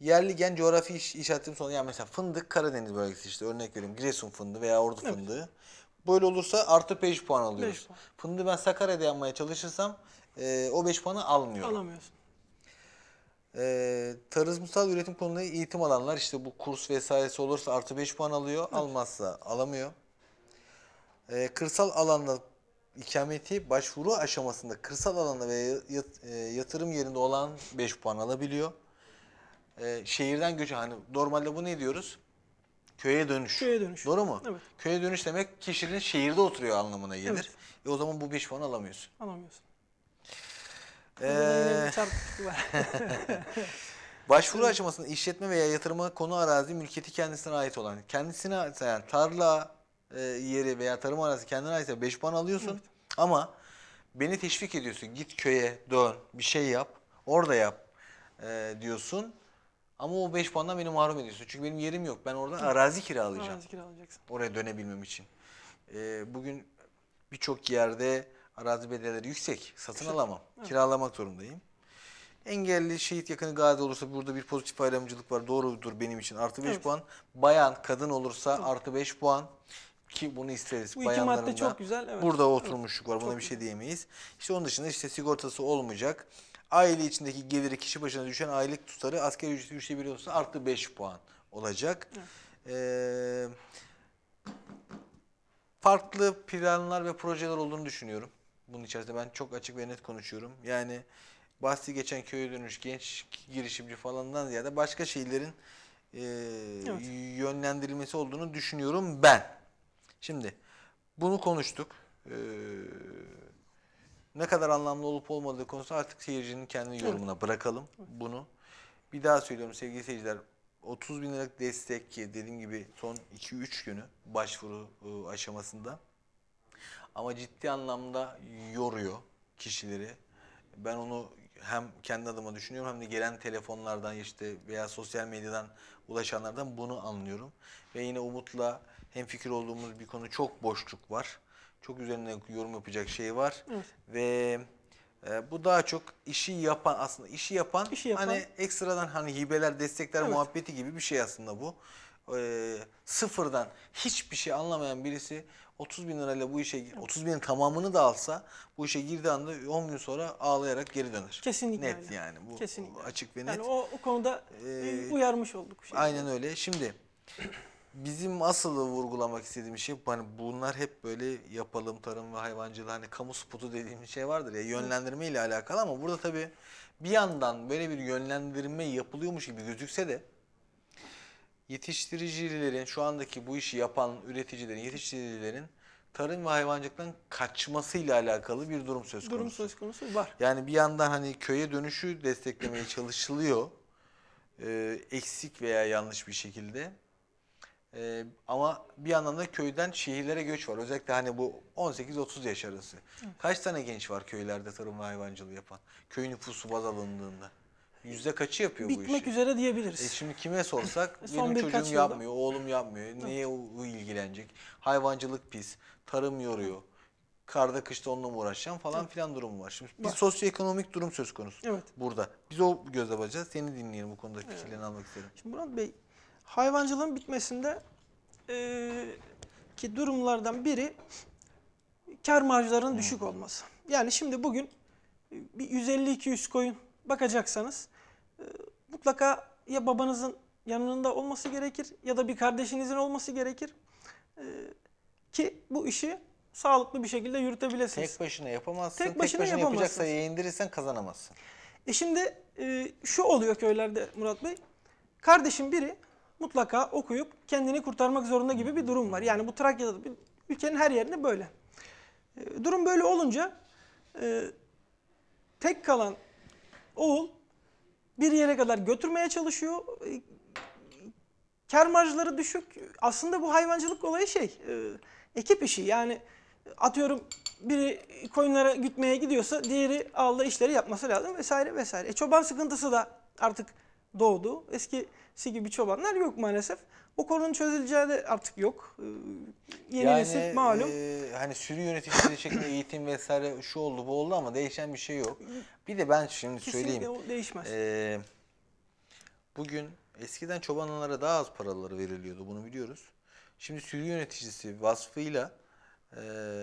Yerli gen coğrafi iş, işaretim sonu yani mesela fındık Karadeniz bölgesi işte örnek vereyim Giresun fındığı veya Ordu evet. fındığı. Böyle olursa artı 5 puan alıyoruz. 5 puan. Fındığı ben Sakarya'da yanmaya çalışırsam e, o 5 puanı almıyorum. Alamıyorsun. E, tarımsal üretim konuları eğitim alanlar işte bu kurs vesairesi olursa artı 5 puan alıyor. Evet. Almazsa alamıyor. E, kırsal alanda ikameti başvuru aşamasında kırsal alanda ve yat, e, yatırım yerinde olan 5 puan alabiliyor. E, şehirden göç hani normalde bu ne diyoruz? Köye dönüş. Köye dönüş. Doğru mu? Evet. Köye dönüş demek kişinin şehirde oturuyor anlamına gelir. Evet. E o zaman bu 5 puanı alamıyorsun. Alamıyorsun. Ee... ee <laughs> Başvuru aşamasında işletme veya yatırıma konu arazi mülkiyeti kendisine ait olan, kendisine ait yani tarla e, yeri veya tarım arazi kendine aitse 5 puan alıyorsun. Evet. Ama beni teşvik ediyorsun. Git köye dön, bir şey yap, orada yap e, diyorsun. Ama o 5 puandan beni mahrum ediyorsun. Çünkü benim yerim yok. Ben oradan arazi kiralayacağım. Arazi kiralayacaksın. Oraya dönebilmem için. Ee, bugün birçok yerde arazi bedelleri yüksek. Satın yüksek. alamam. Evet. Kiralamak zorundayım. Engelli, şehit yakını gazi olursa burada bir pozitif ayrımcılık var. Doğrudur benim için. Artı 5 evet. puan. Bayan, kadın olursa evet. artı 5 puan. Ki bunu isteriz. Bu iki madde çok güzel. Evet. Burada oturmuşluk evet. var. Buna çok bir şey diyemeyiz. İşte onun dışında işte sigortası olmayacak. Aile içindeki geliri kişi başına düşen aylık tutarı asgari ücreti üçte biri olsa artı 5 puan olacak. Ee, farklı planlar ve projeler olduğunu düşünüyorum. Bunun içerisinde ben çok açık ve net konuşuyorum. Yani bahsi geçen köye dönüş genç girişimci falandan ziyade başka şeylerin e, evet. yönlendirilmesi olduğunu düşünüyorum ben. Şimdi bunu konuştuk. Ee, ne kadar anlamlı olup olmadığı konusu artık seyircinin kendi yorumuna bırakalım bunu. Bir daha söylüyorum sevgili seyirciler 30 bin liralık destek ki dediğim gibi son 2-3 günü başvuru e, aşamasında. Ama ciddi anlamda yoruyor kişileri. Ben onu hem kendi adıma düşünüyorum hem de gelen telefonlardan işte veya sosyal medyadan ulaşanlardan bunu anlıyorum. Ve yine Umut'la hem fikir olduğumuz bir konu çok boşluk var çok üzerine yorum yapacak şey var. Evet. Ve e, bu daha çok işi yapan aslında işi yapan, işi yapan. hani ekstradan hani hibeler, destekler evet. muhabbeti gibi bir şey aslında bu. E, sıfırdan hiçbir şey anlamayan birisi 30 bin lirayla bu işe 30 binin tamamını da alsa bu işe girdiği anda 10 gün sonra ağlayarak geri döner. Kesinlikle Net öyle. yani bu Kesinlikle. açık ve net. Yani o, o konuda ee, uyarmış olduk. Şey aynen öyle. Şimdi bizim asıl vurgulamak istediğim şey hani bunlar hep böyle yapalım tarım ve hayvancılığı hani kamu spotu dediğim şey vardır ya yönlendirme ile alakalı ama burada tabii bir yandan böyle bir yönlendirme yapılıyormuş gibi gözükse de yetiştiricilerin şu andaki bu işi yapan üreticilerin yetiştiricilerin tarım ve hayvancılıktan kaçması ile alakalı bir durum söz konusu. Durum söz konusu var. Yani bir yandan hani köye dönüşü desteklemeye çalışılıyor. E, eksik veya yanlış bir şekilde. Ee, ama bir yandan da köyden şehirlere göç var. Özellikle hani bu 18-30 yaş arası. Kaç tane genç var köylerde tarım ve hayvancılığı yapan? Köy nüfusu baz alındığında. Yüzde kaçı yapıyor Bitmek bu işi? Bitmek üzere diyebiliriz. E şimdi kime sorsak <laughs> benim çocuğum yılda. yapmıyor, oğlum yapmıyor. Neye Hı. ilgilenecek? Hayvancılık pis, tarım yoruyor. Karda kışta onunla mı uğraşacağım falan filan durumu var. Şimdi bir sosyoekonomik durum söz konusu evet. burada. Biz o gözle bakacağız. Seni dinleyelim bu konuda fikirlerini evet. almak isterim. Şimdi Murat Bey hayvancılığın bitmesinde e, ki durumlardan biri kar marjlarının düşük olması. Yani şimdi bugün e, bir 150-200 koyun bakacaksanız e, mutlaka ya babanızın yanında olması gerekir ya da bir kardeşinizin olması gerekir. E, ki bu işi sağlıklı bir şekilde yürütebilirsiniz. Tek başına yapamazsın. Tek başına, Tek başına yapacak sayıya indirirsen kazanamazsın. E şimdi e, şu oluyor köylerde Murat Bey. Kardeşim biri mutlaka okuyup kendini kurtarmak zorunda gibi bir durum var. Yani bu Trakya'da ülkenin her yerinde böyle. Ee, durum böyle olunca e, tek kalan oğul bir yere kadar götürmeye çalışıyor. E, kar marjları düşük. Aslında bu hayvancılık olayı şey, e, ekip işi. Yani atıyorum biri koyunlara gütmeye gidiyorsa diğeri ağla işleri yapması lazım vesaire vesaire. E, çoban sıkıntısı da artık doğdu. Eski si gibi çobanlar yok maalesef. O konunun çözüleceği de artık yok. Ee, yeni yani, nesil malum. E, hani sürü yöneticiliği şeklinde <clears throat> eğitim vesaire şu oldu bu oldu ama değişen bir şey yok. Bir de ben şimdi Kesinlikle söyleyeyim. değişmez. E, bugün eskiden çobanlara daha az paraları veriliyordu bunu biliyoruz. Şimdi sürü yöneticisi vasfıyla e,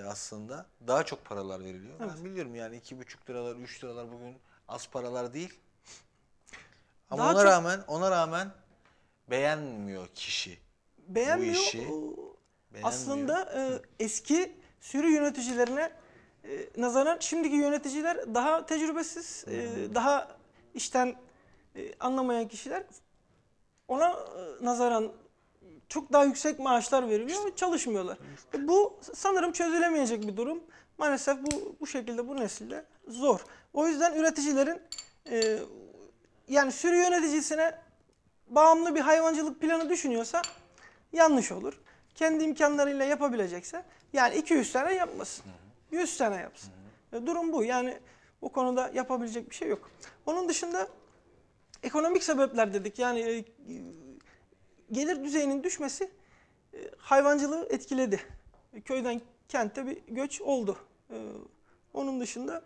aslında daha çok paralar veriliyor. Evet. Ben biliyorum yani iki buçuk liralar, üç liralar bugün az paralar değil. Ama Daha ona çok... rağmen ona rağmen beğenmiyor kişi. Beğenmiyor. Bu işi. Beğenmiyor. Aslında e, eski sürü yöneticilerine e, nazaran şimdiki yöneticiler daha tecrübesiz, e, hmm. e, daha işten e, anlamayan kişiler ona e, nazaran çok daha yüksek maaşlar veriliyor ve çalışmıyorlar. E, bu sanırım çözülemeyecek bir durum. Maalesef bu bu şekilde bu nesilde zor. O yüzden üreticilerin e, yani sürü yöneticisine bağımlı bir hayvancılık planı düşünüyorsa yanlış olur. Kendi imkanlarıyla yapabilecekse yani 200 tane yapmasın. 100 tane yapsın. E, durum bu. Yani bu konuda yapabilecek bir şey yok. Onun dışında ekonomik sebepler dedik. Yani e, gelir düzeyinin düşmesi e, hayvancılığı etkiledi. Köyden kente bir göç oldu. onun dışında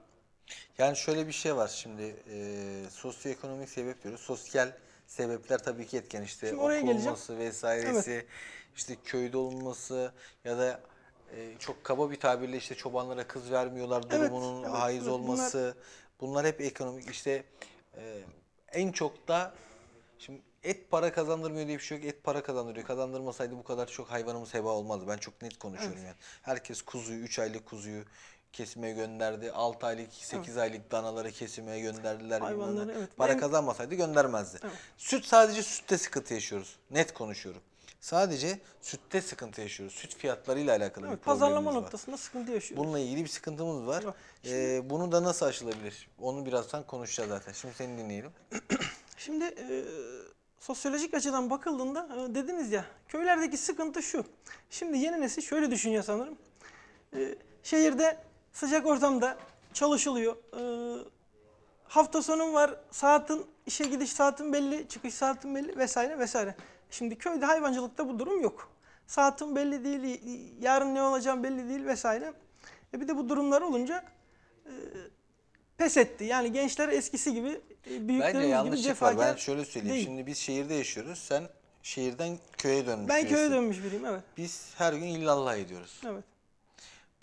yani şöyle bir şey var şimdi e, sosyoekonomik sebep diyoruz. Sosyal sebepler tabii ki etken işte Şimdi oraya okul geleceğim. olması vesairesi, işte köyde olması ya da e, çok kaba bir tabirle işte çobanlara kız vermiyorlar durumunun evet, haiz evet. olması. Bunlar... hep ekonomik işte e, en çok da şimdi et para kazandırmıyor diye bir şey yok. Et para kazandırıyor. Kazandırmasaydı bu kadar çok hayvanımız heba olmazdı. Ben çok net konuşuyorum yani. Herkes kuzuyu, 3 aylık kuzuyu kesime gönderdi. 6 aylık, 8 evet. aylık danaları kesime gönderdiler. Hayvanları evet. Para ben... kazanmasaydı göndermezdi. Evet. Süt sadece sütte sıkıntı yaşıyoruz. Net konuşuyorum. Sadece sütte sıkıntı yaşıyoruz. Süt fiyatlarıyla alakalı evet, bir pazarlama var. noktasında sıkıntı yaşıyoruz. Bununla ilgili bir sıkıntımız var. Ee, şimdi... Ee, bunu da nasıl aşılabilir? Onu birazdan konuşacağız zaten. Şimdi seni dinleyelim. <clears throat> şimdi e, sosyolojik açıdan bakıldığında e, dediniz ya köylerdeki sıkıntı şu. Şimdi yeni nesil şöyle düşünüyor sanırım. E, şehirde sıcak ortamda çalışılıyor. Ee, hafta sonun var, saatin, işe gidiş saatin belli, çıkış saatin belli vesaire vesaire. Şimdi köyde hayvancılıkta bu durum yok. Saatin belli değil, yarın ne olacağım belli değil vesaire. E bir de bu durumlar olunca e, pes etti. Yani gençler eskisi gibi e, büyüklerimiz gibi cefakar Ben şöyle söyleyeyim. Değil. Şimdi biz şehirde yaşıyoruz. Sen şehirden köye dönmüş Ben köye dönmüş biriyim evet. Biz her gün illallah ediyoruz. Evet.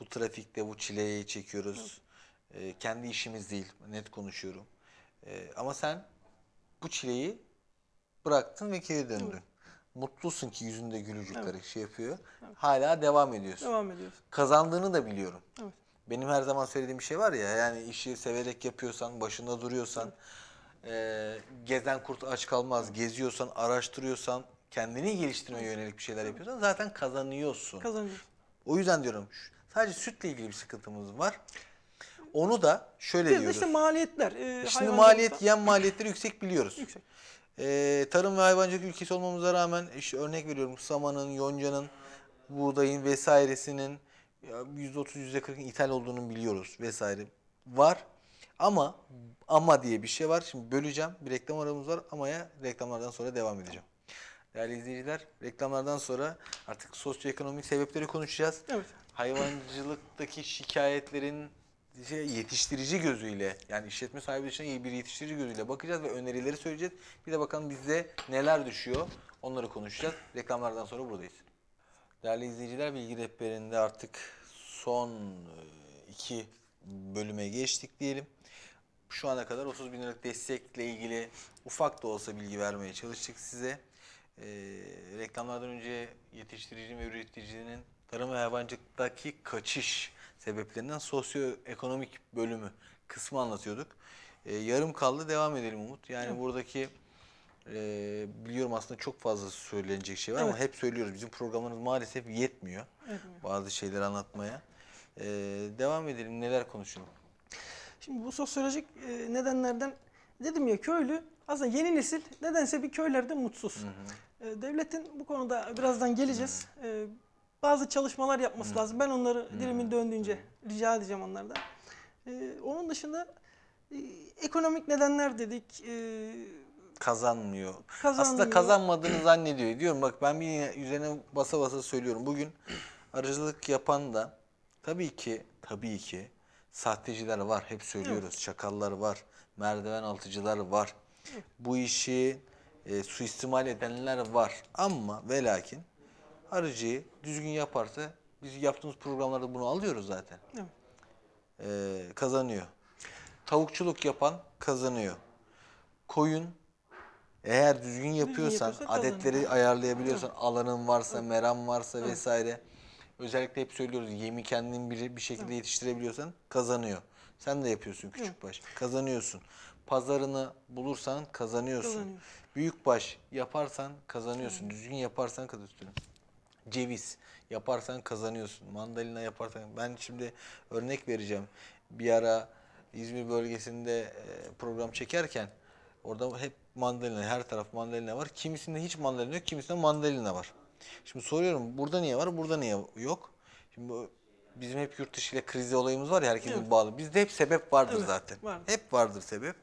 Bu trafikte bu çileyi çekiyoruz. E, kendi işimiz değil. Net konuşuyorum. E, ama sen bu çileyi bıraktın ve geri döndün. Evet. Mutlusun ki yüzünde gülücükler evet. şey yapıyor. Evet. Hala devam ediyorsun. Devam ediyorsun. Kazandığını da biliyorum. Evet. Benim her zaman söylediğim bir şey var ya yani işi severek yapıyorsan, başında duruyorsan, e, gezen kurt aç kalmaz, geziyorsan, araştırıyorsan, kendini geliştirmeye yönelik bir şeyler yapıyorsan zaten kazanıyorsun. Kazanıyorsun. O yüzden diyorum Sadece sütle ilgili bir sıkıntımız var. Onu da şöyle Biz diyoruz. işte maliyetler. E, Şimdi maliyet, yem maliyetleri yüksek biliyoruz. Yüksek. E, tarım ve hayvancılık ülkesi olmamıza rağmen işte örnek veriyorum samanın, yoncanın, buğdayın vesairesinin %30-%40'ın ithal olduğunu biliyoruz vesaire var. Ama ama diye bir şey var. Şimdi böleceğim. Bir reklam aramız var. Ama'ya reklamlardan sonra devam edeceğim. Değerli izleyiciler reklamlardan sonra artık sosyoekonomik sebepleri konuşacağız. Evet hayvancılıktaki şikayetlerin şey, yetiştirici gözüyle yani işletme sahibi için iyi bir yetiştirici gözüyle bakacağız ve önerileri söyleyeceğiz. Bir de bakalım bizde neler düşüyor onları konuşacağız. Reklamlardan sonra buradayız. Değerli izleyiciler Bilgi Rehberi'nde artık son e, iki bölüme geçtik diyelim. Şu ana kadar 30 bin liralık destekle ilgili ufak da olsa bilgi vermeye çalıştık size. Ee, reklamlardan önce yetiştiricinin ve üreticinin tarım ve hayvancılıktaki kaçış sebeplerinden sosyoekonomik bölümü kısmı anlatıyorduk. E, yarım kaldı devam edelim Umut. Yani Hı. buradaki e, biliyorum aslında çok fazla söylenecek şey var evet. ama hep söylüyoruz bizim programlarımız maalesef yetmiyor evet. bazı şeyleri anlatmaya. E, devam edelim neler konuşalım? Şimdi bu sosyolojik e, nedenlerden dedim ya köylü aslında yeni nesil nedense bir köylerde mutsuz. Hı hı. E, devletin bu konuda birazdan geleceğiz. Hı hı. E, bazı çalışmalar yapması lazım. Ben onları dilimin döndüğünce rica edeceğim onlardan. Ee, onun dışında e, ekonomik nedenler dedik. E, kazanmıyor. kazanmıyor. Aslında kazanmadığını zannediyor. Diyorum bak ben bir yine üzerine basa basa söylüyorum. Bugün aracılık yapan da tabii ki tabii ki sahteciler var. Hep söylüyoruz. Evet. Çakallar var. Merdiven altıcılar var. Evet. Bu işi e, suistimal edenler var. Ama ve lakin Harici düzgün yaparsa biz yaptığımız programlarda bunu alıyoruz zaten. Ee, kazanıyor. Tavukçuluk yapan kazanıyor. Koyun eğer düzgün yapıyorsan, düzgün adetleri ayarlayabiliyorsan, Hı. alanın varsa, Hı. meram varsa Hı. vesaire. Özellikle hep söylüyoruz yemi kendin bir, bir şekilde Hı. yetiştirebiliyorsan kazanıyor. Sen de yapıyorsun küçük baş. Kazanıyorsun. Pazarını bulursan kazanıyorsun. kazanıyorsun. Büyük baş yaparsan kazanıyorsun. Hı. Düzgün yaparsan kazanıyorsun ceviz yaparsan kazanıyorsun. Mandalina yaparsan ben şimdi örnek vereceğim. Bir ara İzmir bölgesinde e, program çekerken orada hep mandalina her taraf mandalina var. Kimisinde hiç mandalina yok, kimisinde mandalina var. Şimdi soruyorum burada niye var, burada niye yok? Şimdi bizim hep yurt dışı ile krizi olayımız var ya herkesin evet. bağlı. Bizde hep sebep vardır evet, zaten. Vardır. Hep vardır sebep.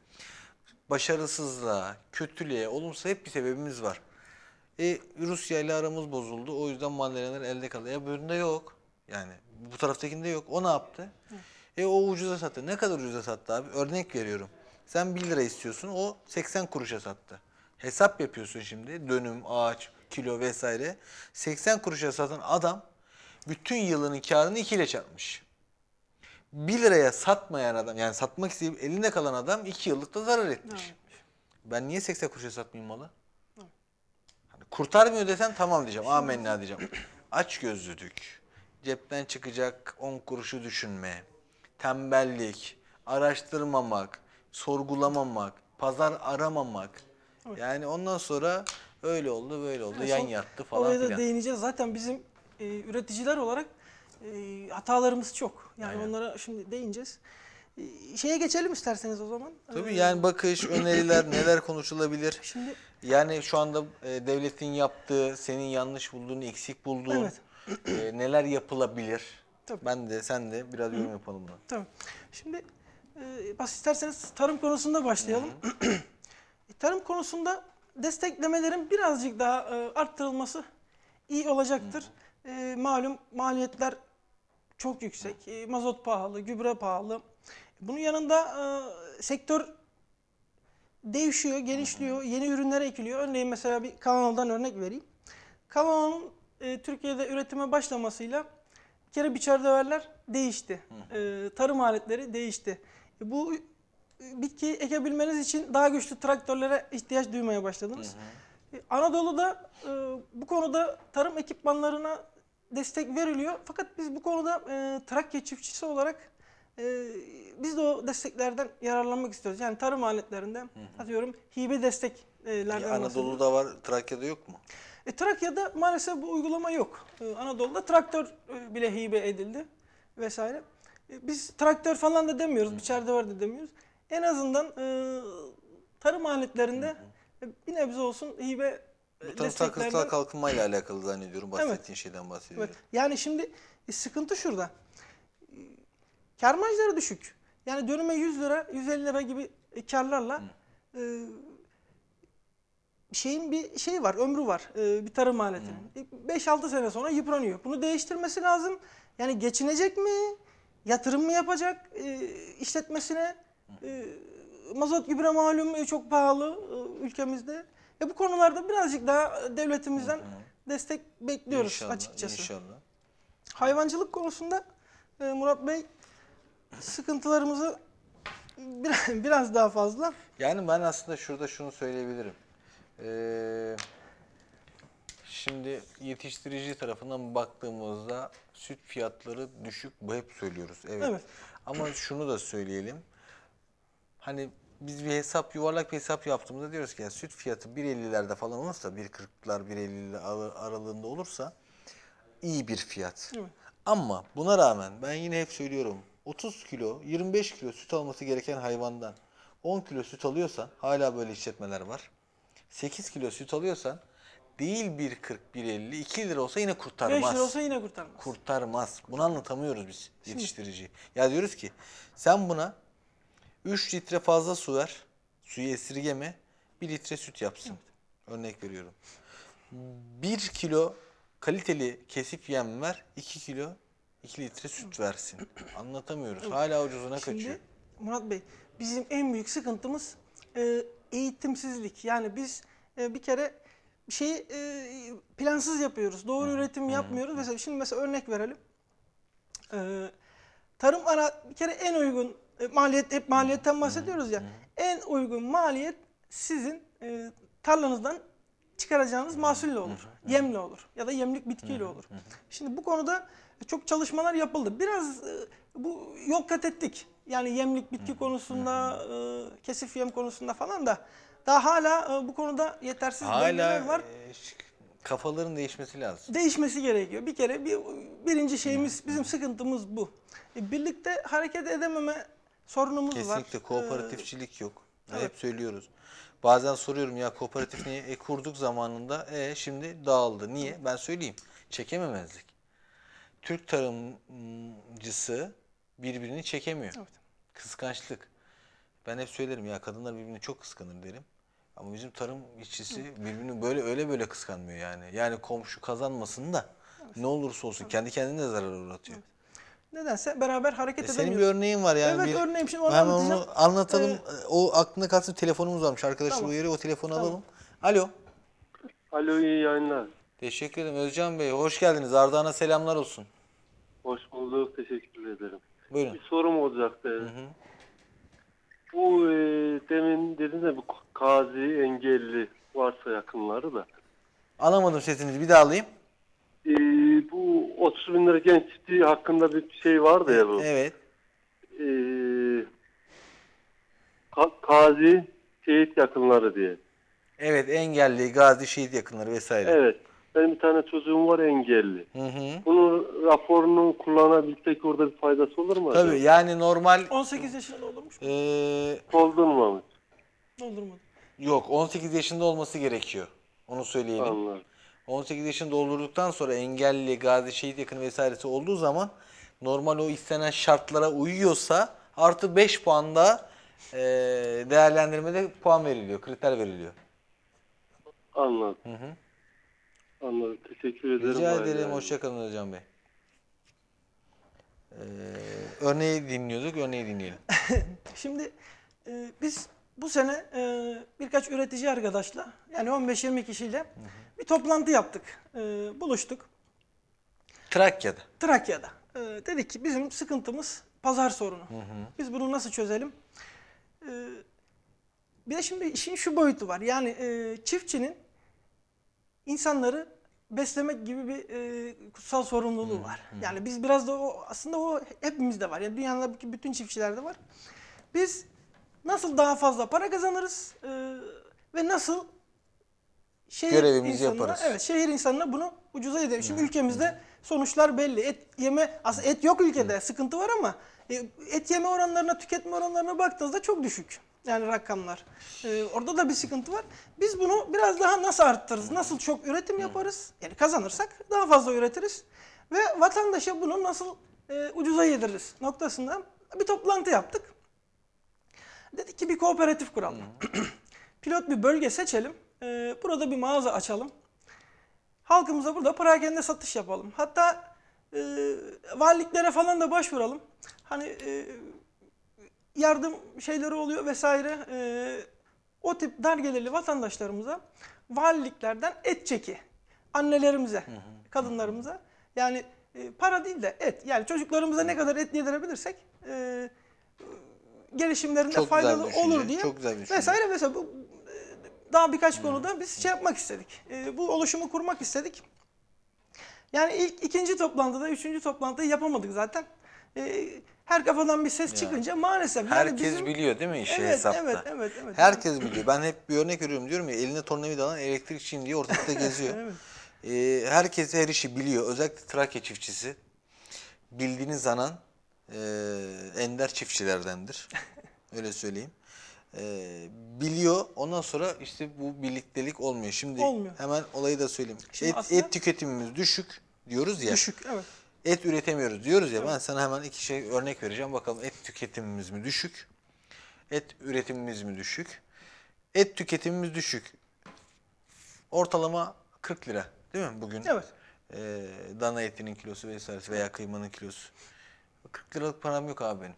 Başarısızlığa, kötülüğe, olumsuz hep bir sebebimiz var. E, Rusya ile aramız bozuldu. O yüzden Mandelaner elde kaldı. E bölümde yok. Yani bu taraftakinde yok. O ne yaptı? Hı. E o ucuza sattı. Ne kadar ucuza sattı abi? Örnek veriyorum. Sen 1 lira istiyorsun. O 80 kuruşa sattı. Hesap yapıyorsun şimdi. Dönüm, ağaç, kilo vesaire. 80 kuruşa satan adam bütün yılının karını 2 ile çarpmış. 1 liraya satmayan adam yani satmak isteyip elinde kalan adam 2 yıllıkta zarar etmiş. Evet. Ben niye 80 kuruşa satmayayım malı? Kurtarmıyor desen tamam diyeceğim. Amenna diyeceğim. Aç gözlülük, cepten çıkacak 10 kuruşu düşünme, tembellik, araştırmamak, sorgulamamak, pazar aramamak. Yani ondan sonra öyle oldu, böyle oldu, yani yan yattı falan oraya filan. Oraya da değineceğiz. Zaten bizim e, üreticiler olarak e, hatalarımız çok. Yani Aynen. onlara şimdi değineceğiz. E, şeye geçelim isterseniz o zaman. Tabii ee, yani bakış, öneriler, neler konuşulabilir. Şimdi yani şu anda e, devletin yaptığı, senin yanlış bulduğun, eksik bulduğun evet. e, neler yapılabilir? Tabii. Ben de sen de biraz yorum yapalım da. Tabii. Şimdi e, bas isterseniz tarım konusunda başlayalım. Hı hı. <clears throat> E, tarım konusunda desteklemelerin birazcık daha e, arttırılması iyi olacaktır. Hı hı. E, malum maliyetler çok yüksek. E, mazot pahalı, gübre pahalı. Bunun yanında e, sektör Değişiyor, genişliyor, yeni ürünler ekiliyor. Örneğin mesela bir kanaldan örnek vereyim. Canon'un e, Türkiye'de üretime başlamasıyla bir kere biçer döverler değişti. E, tarım aletleri değişti. E, bu e, bitki ekebilmeniz için daha güçlü traktörlere ihtiyaç duymaya başladınız. Hı e, Anadolu'da e, bu konuda tarım ekipmanlarına destek veriliyor. Fakat biz bu konuda e, Trakya çiftçisi olarak ee, biz de o desteklerden yararlanmak istiyoruz. Yani tarım aletlerinden hı hı. atıyorum hibe desteklerden. E, Anadolu'da var, Trakya'da yok mu? E, Trakya'da maalesef bu uygulama yok. E, Anadolu'da traktör e, bile hibe edildi vesaire. E, biz traktör falan da demiyoruz, hı. biçer var da demiyoruz. En azından e, tarım aletlerinde hı hı. E, bir nebze olsun hibe e, bu tabii takıntılar kalkınmayla alakalı zannediyorum bahsettiğin evet. şeyden bahsediyorum. Evet. Yani şimdi e, sıkıntı şurada. Kar marjları düşük. Yani dönüme 100 lira, 150 lira gibi e, karlarla e, şeyin bir şey var, ömrü var e, bir tarım aletinin. 5-6 e, sene sonra yıpranıyor. Bunu değiştirmesi lazım. Yani geçinecek mi? Yatırım mı yapacak e, işletmesine? E, mazot gübre malum e, çok pahalı e, ülkemizde. E, bu konularda birazcık daha devletimizden destek bekliyoruz inşallah, açıkçası. İnşallah. Hayvancılık konusunda e, Murat Bey sıkıntılarımızı <laughs> biraz daha fazla. Yani ben aslında şurada şunu söyleyebilirim. Ee, şimdi yetiştirici tarafından baktığımızda süt fiyatları düşük. Bu hep söylüyoruz. Evet. evet. Ama şunu da söyleyelim. Hani biz bir hesap yuvarlak bir hesap yaptığımızda diyoruz ki yani süt fiyatı 1.50'lerde falan olursa 1.40'lar 1.50'ler aralığında olursa iyi bir fiyat. Evet. Ama buna rağmen ben yine hep söylüyorum 30 kilo, 25 kilo süt alması gereken hayvandan 10 kilo süt alıyorsan hala böyle işletmeler var. 8 kilo süt alıyorsan değil 1.40, 1.50, 2 lira olsa yine kurtarmaz. 5 lira olsa yine kurtarmaz. Kurtarmaz. Bunu anlatamıyoruz biz yetiştirici. Ya diyoruz ki sen buna 3 litre fazla su ver, suyu esirgeme, 1 litre süt yapsın. Örnek veriyorum. 1 kilo kaliteli kesip yem ver, 2 kilo 2 litre süt versin. Anlatamıyoruz. Hala ucuzuna Şimdi, kaçıyor. Murat Bey bizim en büyük sıkıntımız e, eğitimsizlik. Yani biz e, bir kere şeyi e, plansız yapıyoruz. Doğru hmm. üretim yapmıyoruz. Hmm. Mesela şimdi mesela örnek verelim. E, tarım ara bir kere en uygun e, maliyet hep maliyetten bahsediyoruz ya. Hmm. En uygun maliyet sizin e, tarlanızdan çıkaracağınız mahsulle olur. Yemle olur ya da yemlik bitkiyle olur. Şimdi bu konuda çok çalışmalar yapıldı. Biraz e, bu yol kat ettik. Yani yemlik bitki konusunda, e, kesif yem konusunda falan da daha hala e, bu konuda yetersiz bölgeler var. Hala Kafaların değişmesi lazım. Değişmesi gerekiyor. Bir kere bir, birinci şeyimiz bizim sıkıntımız bu. E, birlikte hareket edememe sorunumuz Kesinlikle, var. Kesinlikle kooperatifçilik ee, yok. Evet. Hep söylüyoruz. Bazen soruyorum ya kooperatif niye? E kurduk zamanında e şimdi dağıldı. Niye? Ben söyleyeyim. Çekememezlik. Türk tarımcısı birbirini çekemiyor. Evet. Kıskançlık. Ben hep söylerim ya kadınlar birbirini çok kıskanır derim. Ama bizim tarım işçisi birbirini böyle öyle böyle kıskanmıyor yani. Yani komşu kazanmasın da evet. ne olursa olsun evet. kendi kendine zarar uğratıyor. Evet. Nedense beraber hareket e edemiyoruz. Senin bir örneğin var yani. Evet bir, örneğim şimdi onu Onu anlatalım. Ee, e, o aklına kalsın telefonumuz varmış arkadaşlar tamam. yeri o telefonu tamam. alalım. Alo. Alo iyi yayınlar. Teşekkür ederim Özcan Bey. Hoş geldiniz. Ardahan'a selamlar olsun. Hoş bulduk. Teşekkür ederim. Buyurun. Bir sorum olacaktı. Hı hı. Bu e, demin dediniz ya bu kazi engelli varsa yakınları da. Alamadım sesinizi. Bir daha alayım. E, bu 30 bin lira genç hakkında bir şey vardı ya bu. Evet. E, ka- kazi şehit yakınları diye. Evet engelli, gazi, şehit yakınları vesaire. Evet. Benim bir tane çocuğum var engelli. Hı hı. Bunun raporunu kullanabilsek orada bir faydası olur mu? Tabii acaba? yani normal... 18 yaşında olurmuş. mu? Ee, Doldurmamış. Doldurmadı. yok 18 yaşında olması gerekiyor. Onu söyleyelim. Anladım. 18 yaşında doldurduktan sonra engelli, gazi, şehit yakını vesairesi olduğu zaman normal o istenen şartlara uyuyorsa artı 5 puanda e, değerlendirmede puan veriliyor, kriter veriliyor. Anladım. Hı hı. Anladım. Teşekkür ederim. Rica ederim. Hoşçakalın hocam bey. Ee, örneği dinliyorduk. Örneği dinleyelim. <laughs> Şimdi e, biz bu sene e, birkaç üretici arkadaşla yani 15-20 kişiyle hı hı. bir toplantı yaptık. E, buluştuk. Trakya'da. Trakya'da. E, dedik ki bizim sıkıntımız pazar sorunu. Hı hı. Biz bunu nasıl çözelim? E, bir de şimdi işin şu boyutu var. Yani e, çiftçinin insanları beslemek gibi bir e, kutsal sorumluluğu var. Yani biz biraz da o aslında o hepimizde var. Yani dünyanın bütün çiftçilerde var. Biz nasıl daha fazla para kazanırız e, ve nasıl şehir Görevimizi insanına, yaparız. Evet, şehir insanına bunu ucuza edelim. Şimdi ülkemizde sonuçlar belli. Et yeme aslında et yok ülkede sıkıntı var ama e, et yeme oranlarına, tüketme oranlarına baktığınızda çok düşük. Yani rakamlar. Ee, orada da bir sıkıntı var. Biz bunu biraz daha nasıl arttırırız? Nasıl çok üretim yaparız? Yani kazanırsak daha fazla üretiriz. Ve vatandaşa bunu nasıl e, ucuza yediririz noktasında bir toplantı yaptık. Dedik ki bir kooperatif kuralım. <clears throat> Pilot bir bölge seçelim. E, burada bir mağaza açalım. Halkımıza burada para kendine satış yapalım. Hatta e, valiklere falan da başvuralım. Hani e, yardım şeyleri oluyor vesaire. E, o tip dar gelirli vatandaşlarımıza valiliklerden et çeki annelerimize, hı kadınlarımıza yani e, para değil de et. Yani çocuklarımıza ne kadar et yedirebilirsek e, gelişimlerinde çok faydalı olur diye. Çok güzel vesaire vesaire. Bu, e, daha birkaç hı. konuda biz şey yapmak istedik. E, bu oluşumu kurmak istedik. Yani ilk ikinci toplantıda, üçüncü toplantıda yapamadık zaten e, her kafadan bir ses ya. çıkınca maalesef. Herkes bizim... biliyor değil mi işi evet, hesapta? Evet, evet, evet. Herkes biliyor. Ben hep bir örnek veriyorum diyorum ya eline tornavida alan elektrikçiyim diye ortalıkta <laughs> geziyor. evet. ee, herkes her işi biliyor. Özellikle Trakya çiftçisi bildiğini zanan e, ender çiftçilerdendir. <laughs> Öyle söyleyeyim. E, biliyor ondan sonra işte bu birliktelik olmuyor. Şimdi olmuyor. hemen olayı da söyleyeyim. Şimdi et, aslında... et tüketimimiz düşük diyoruz ya. Düşük evet et üretemiyoruz diyoruz ya. Ben sana hemen iki şey örnek vereceğim. Bakalım et tüketimimiz mi düşük? Et üretimimiz mi düşük? Et tüketimimiz düşük. Ortalama 40 lira değil mi bugün? Evet. E, dana etinin kilosu vesaire veya kıymanın kilosu. 40 liralık param yok abi benim.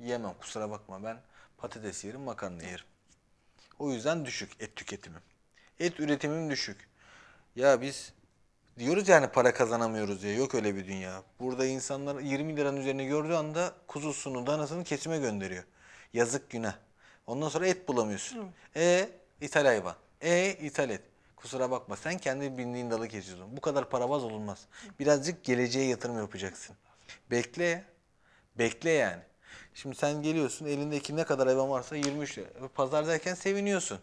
Yiyemem kusura bakma ben patates yerim makarna yerim. O yüzden düşük et tüketimim. Et üretimim düşük. Ya biz diyoruz yani para kazanamıyoruz diye. Yok öyle bir dünya. Burada insanlar 20 liranın üzerine gördüğü anda kuzusunu, danasını kesime gönderiyor. Yazık güne Ondan sonra et bulamıyorsun. E ithal hayvan. E ithal et. Kusura bakma sen kendi bindiğin dalı kesiyorsun. Bu kadar paravaz olunmaz. Birazcık geleceğe yatırım yapacaksın. Bekle. Bekle yani. Şimdi sen geliyorsun elindeki ne kadar hayvan varsa 23 lira. Pazardayken seviniyorsun.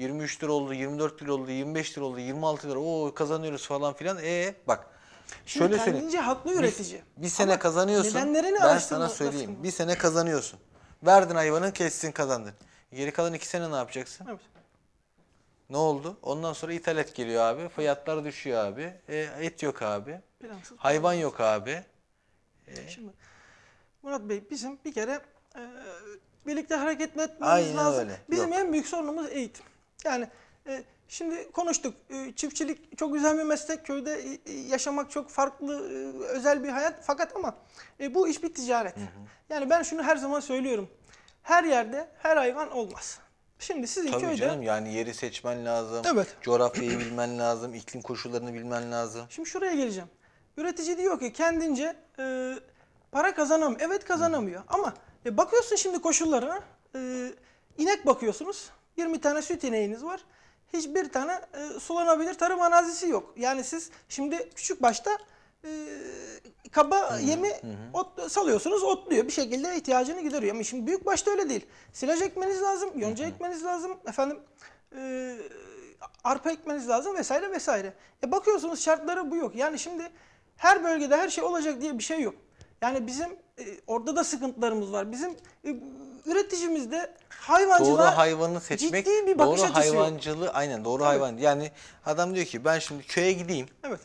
23 lira oldu, 24 lira oldu, 25 lira oldu, 26 lira. Oo kazanıyoruz falan filan. E bak. Şimdi şöyle söyleyeyim. Kendince haklı üretici. Bir, bir sene Ama kazanıyorsun. Nedenlerini ben sana söyleyeyim. Bir sene kazanıyorsun. Verdin hayvanı kestin kazandın. Geri kalan iki sene ne yapacaksın? Ne oldu? Ondan sonra ithalat geliyor abi. Fiyatlar düşüyor abi. E, et yok abi. Plansız, Hayvan yok abi. E, Şimdi Murat Bey bizim bir kere e, birlikte hareket etmemiz Aynen lazım. Öyle. Bizim yok. en büyük sorunumuz eğitim. Yani e, şimdi konuştuk. E, çiftçilik çok güzel bir meslek. Köyde e, e, yaşamak çok farklı, e, özel bir hayat. Fakat ama e, bu iş bir ticaret. Hı hı. Yani ben şunu her zaman söylüyorum. Her yerde her hayvan olmaz. Şimdi sizin Tabii köyde... canım yani yeri seçmen lazım. Evet. Coğrafyayı bilmen lazım. iklim koşullarını bilmen lazım. Şimdi şuraya geleceğim. Üretici diyor ki kendince e, para kazanamıyor. Evet kazanamıyor. Ama e, bakıyorsun şimdi koşullara. E, inek bakıyorsunuz. 20 tane süt ineğiniz var. Hiçbir tane e, sulanabilir tarım arazisi yok. Yani siz şimdi küçük başta e, kaba hı, yemi hı. Ot, salıyorsunuz otluyor. Bir şekilde ihtiyacını gideriyor. Ama şimdi büyük başta öyle değil. Silaj ekmeniz lazım, yonca hı hı. ekmeniz lazım, efendim e, arpa ekmeniz lazım vesaire vesaire. E bakıyorsunuz şartları bu yok. Yani şimdi her bölgede her şey olacak diye bir şey yok. Yani bizim e, orada da sıkıntılarımız var. Bizim e, üreticimizde hayvancılığa doğru hayvanı seçmek ciddi bir bakış doğru açısı hayvancılığı yok. aynen doğru evet. hayvan. Yani adam diyor ki ben şimdi köye gideyim. Evet.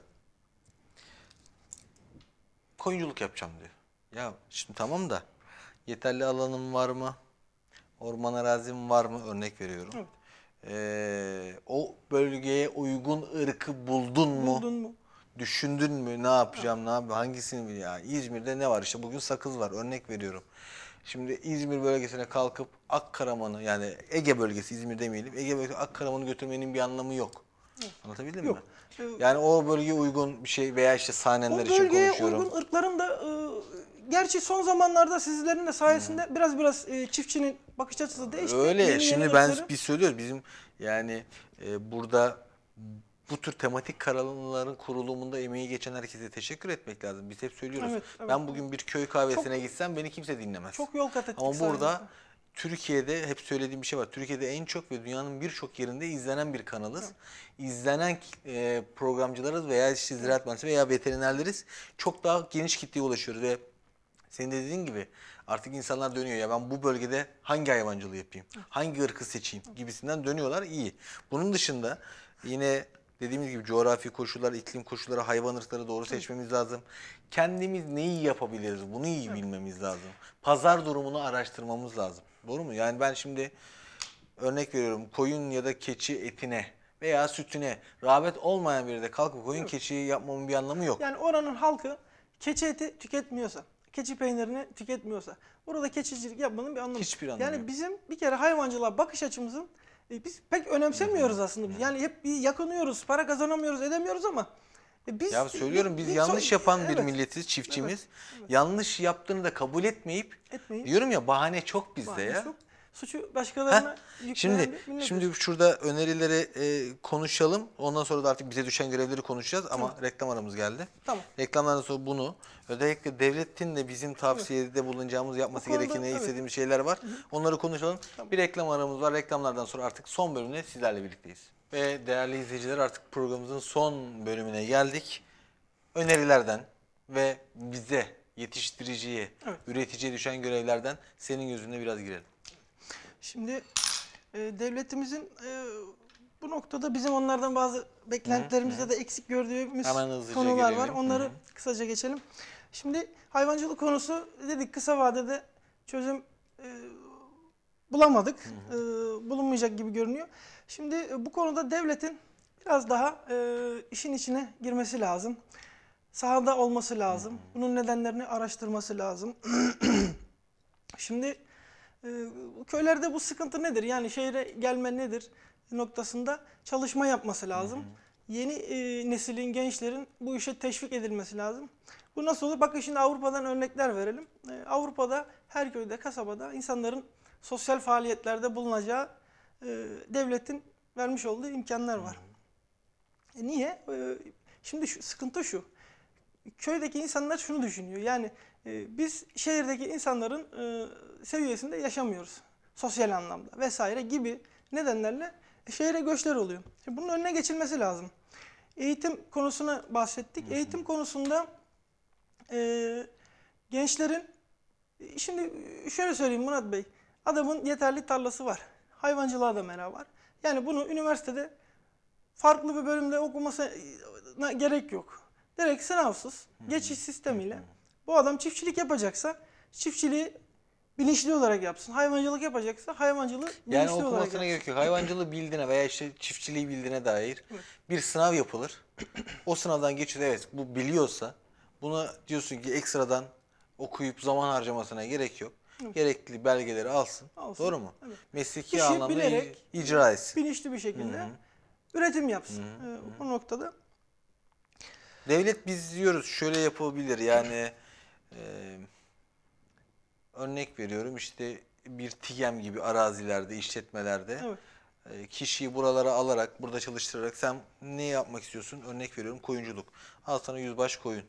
Koyunculuk yapacağım diyor. Ya şimdi tamam da yeterli alanım var mı? Orman arazim var mı? Örnek veriyorum. Evet. Ee, o bölgeye uygun ırkı buldun mu? Buldun mu? Düşündün mü? Ne yapacağım? Evet. Ne yapayım? Hangisini? Ya İzmir'de ne var? işte? bugün sakız var. Örnek veriyorum. Şimdi İzmir bölgesine kalkıp Akkaraman'ı yani Ege bölgesi İzmir demeyelim. Ege bölgesi Akkaraman'ı götürmenin bir anlamı yok. Anlatabildim Yok. mi? Yani o bölgeye uygun bir şey veya işte sahneler için konuşuyorum. O bölgeye uygun ırkların da e, gerçi son zamanlarda sizlerin de sayesinde hmm. biraz biraz e, çiftçinin bakış açısı değişti. Öyle. Yeni Şimdi yeni ben ırkları... bir söylüyorum bizim yani e, burada bu tür tematik kanalların kurulumunda emeği geçen herkese teşekkür etmek lazım. Biz hep söylüyoruz. Evet, evet. Ben bugün bir köy kahvesine çok, gitsem beni kimse dinlemez. Çok yol kat ettik Ama burada sayesinde. Türkiye'de hep söylediğim bir şey var. Türkiye'de en çok ve dünyanın birçok yerinde izlenen bir kanalız. Evet. İzlenen e, programcılarız veya işte ziraat mühendisi veya veterinerleriz. Çok daha geniş kitleye ulaşıyoruz ve senin de dediğin gibi artık insanlar dönüyor ya ben bu bölgede hangi hayvancılığı yapayım? Hangi ırkı seçeyim? gibisinden dönüyorlar iyi. Bunun dışında yine Dediğimiz gibi coğrafi koşullar, iklim koşulları, hayvan ırkları doğru seçmemiz lazım. Kendimiz neyi yapabiliriz bunu iyi bilmemiz lazım. Pazar durumunu araştırmamız lazım. Doğru mu? Yani ben şimdi örnek veriyorum koyun ya da keçi etine veya sütüne rağbet olmayan biri de kalkıp koyun keçiyi yapmamın bir anlamı yok. Yani oranın halkı keçi eti tüketmiyorsa, keçi peynirini tüketmiyorsa orada keçicilik yapmanın bir anlamı Hiçbir anlamı Yani yok. bizim bir kere hayvancılığa bakış açımızın e, biz pek önemsemiyoruz aslında. Yani hep bir yakınıyoruz, para kazanamıyoruz, edemiyoruz ama e, biz Ya söylüyorum biz yanlış yapan bir milletiz, çiftçimiz. Evet, evet. Yanlış yaptığını da kabul etmeyip Etmeyip. diyorum ya bahane çok bizde Bahane ya. çok suçu başkalarına Heh, Şimdi şimdi şurada önerileri e, konuşalım. Ondan sonra da artık bize düşen görevleri konuşacağız ama Hı. reklam aramız geldi. Tamam. Reklamdan sonra bunu özellikle devletin de bizim tavsiyede bulunacağımız yapması gerekeni, istediğimiz şeyler var. Hı. Onları konuşalım. Tamam. Bir reklam aramız var. Reklamlardan sonra artık son bölümde sizlerle birlikteyiz. Ve değerli izleyiciler artık programımızın son bölümüne geldik. Önerilerden ve bize yetiştiriciye, evet. üreticiye düşen görevlerden senin gözünde biraz girelim. Şimdi e, devletimizin e, bu noktada bizim onlardan bazı beklentilerimizde de eksik gördüğümüz konular girelim. var. Onları hı hı. kısaca geçelim. Şimdi hayvancılık konusu dedik kısa vadede çözüm e, bulamadık. Hı hı. E, bulunmayacak gibi görünüyor. Şimdi e, bu konuda devletin biraz daha e, işin içine girmesi lazım. Sahada olması lazım. Hı hı. Bunun nedenlerini araştırması lazım. <clears throat> Şimdi ee, köylerde bu sıkıntı nedir? Yani şehre gelme nedir noktasında çalışma yapması lazım. Hı hı. Yeni e, neslin, gençlerin bu işe teşvik edilmesi lazım. Bu nasıl olur? Bakın şimdi Avrupa'dan örnekler verelim. E, Avrupa'da her köyde, kasabada insanların sosyal faaliyetlerde bulunacağı e, devletin vermiş olduğu imkanlar var. E, niye? E, şimdi şu, sıkıntı şu köydeki insanlar şunu düşünüyor. Yani e, biz şehirdeki insanların e, seviyesinde yaşamıyoruz. Sosyal anlamda vesaire gibi nedenlerle şehire göçler oluyor. Şimdi bunun önüne geçilmesi lazım. Eğitim konusuna bahsettik. Hı hı. Eğitim konusunda e, gençlerin şimdi şöyle söyleyeyim Murat Bey. Adamın yeterli tarlası var. Hayvancılığa da merak var. Yani bunu üniversitede farklı bir bölümde okumasına gerek yok. Direkt sınavsız, geçiş sistemiyle bu adam çiftçilik yapacaksa çiftçiliği bilinçli olarak yapsın. Hayvancılık yapacaksa hayvancılığı bilinçli yani olarak yapsın. Yani okumasına gerek yok. Hayvancılığı bildiğine veya işte çiftçiliği bildiğine dair bir sınav yapılır. o sınavdan geçiyor. Evet bu biliyorsa buna diyorsun ki ekstradan okuyup zaman harcamasına gerek yok. Gerekli belgeleri alsın. alsın. Doğru mu? Evet. Mesleki Kişi anlamda bilerek, icra etsin. Bilinçli bir şekilde Hı -hı. üretim yapsın. Hı -hı. Ee, bu noktada Devlet biz diyoruz şöyle yapabilir yani e, örnek veriyorum işte bir TİGEM gibi arazilerde, işletmelerde evet. e, kişiyi buralara alarak, burada çalıştırarak sen ne yapmak istiyorsun? Örnek veriyorum koyunculuk. Al sana yüzbaş koyun.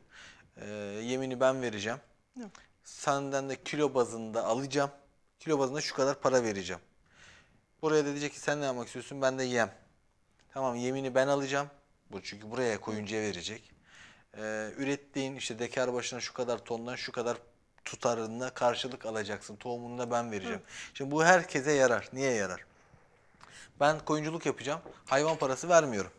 E, yemini ben vereceğim. Evet. Senden de kilo bazında alacağım. Kilo bazında şu kadar para vereceğim. Buraya da diyecek ki sen ne yapmak istiyorsun? Ben de yem. Tamam yemini ben alacağım. Bu çünkü buraya koyuncuya verecek e, ürettiğin işte dekar başına şu kadar tondan şu kadar tutarına karşılık alacaksın. Tohumunu da ben vereceğim. Hı. Şimdi bu herkese yarar. Niye yarar? Ben koyunculuk yapacağım. Hayvan parası vermiyorum.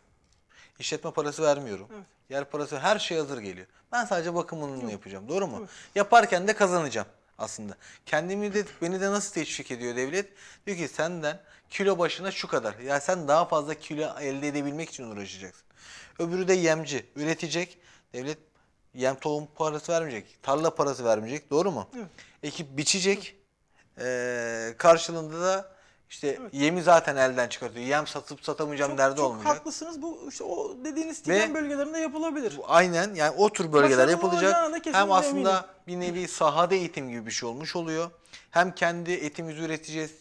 İşletme parası vermiyorum. Evet. Yer parası her şey hazır geliyor. Ben sadece bakımını Hı. yapacağım. Doğru mu? Hı. Yaparken de kazanacağım aslında. Kendimi de beni de nasıl teşvik ediyor devlet? Diyor ki senden kilo başına şu kadar. Ya sen daha fazla kilo elde edebilmek için uğraşacaksın. Öbürü de yemci, üretecek. Devlet yem tohum parası vermeyecek. Tarla parası vermeyecek. Doğru mu? Evet. Ekip biçecek. Ee, karşılığında da işte evet. yemi zaten elden çıkartıyor. Yem satıp satamayacağım çok, derdi çok olmayacak. Çok haklısınız. Bu işte o dediğiniz tilen bölgelerinde yapılabilir. Bu, aynen yani o tür bölgeler Başarılı yapılacak. Hem aslında eminim. bir nevi sahada eğitim gibi bir şey olmuş oluyor. Hem kendi etimizi üreteceğiz,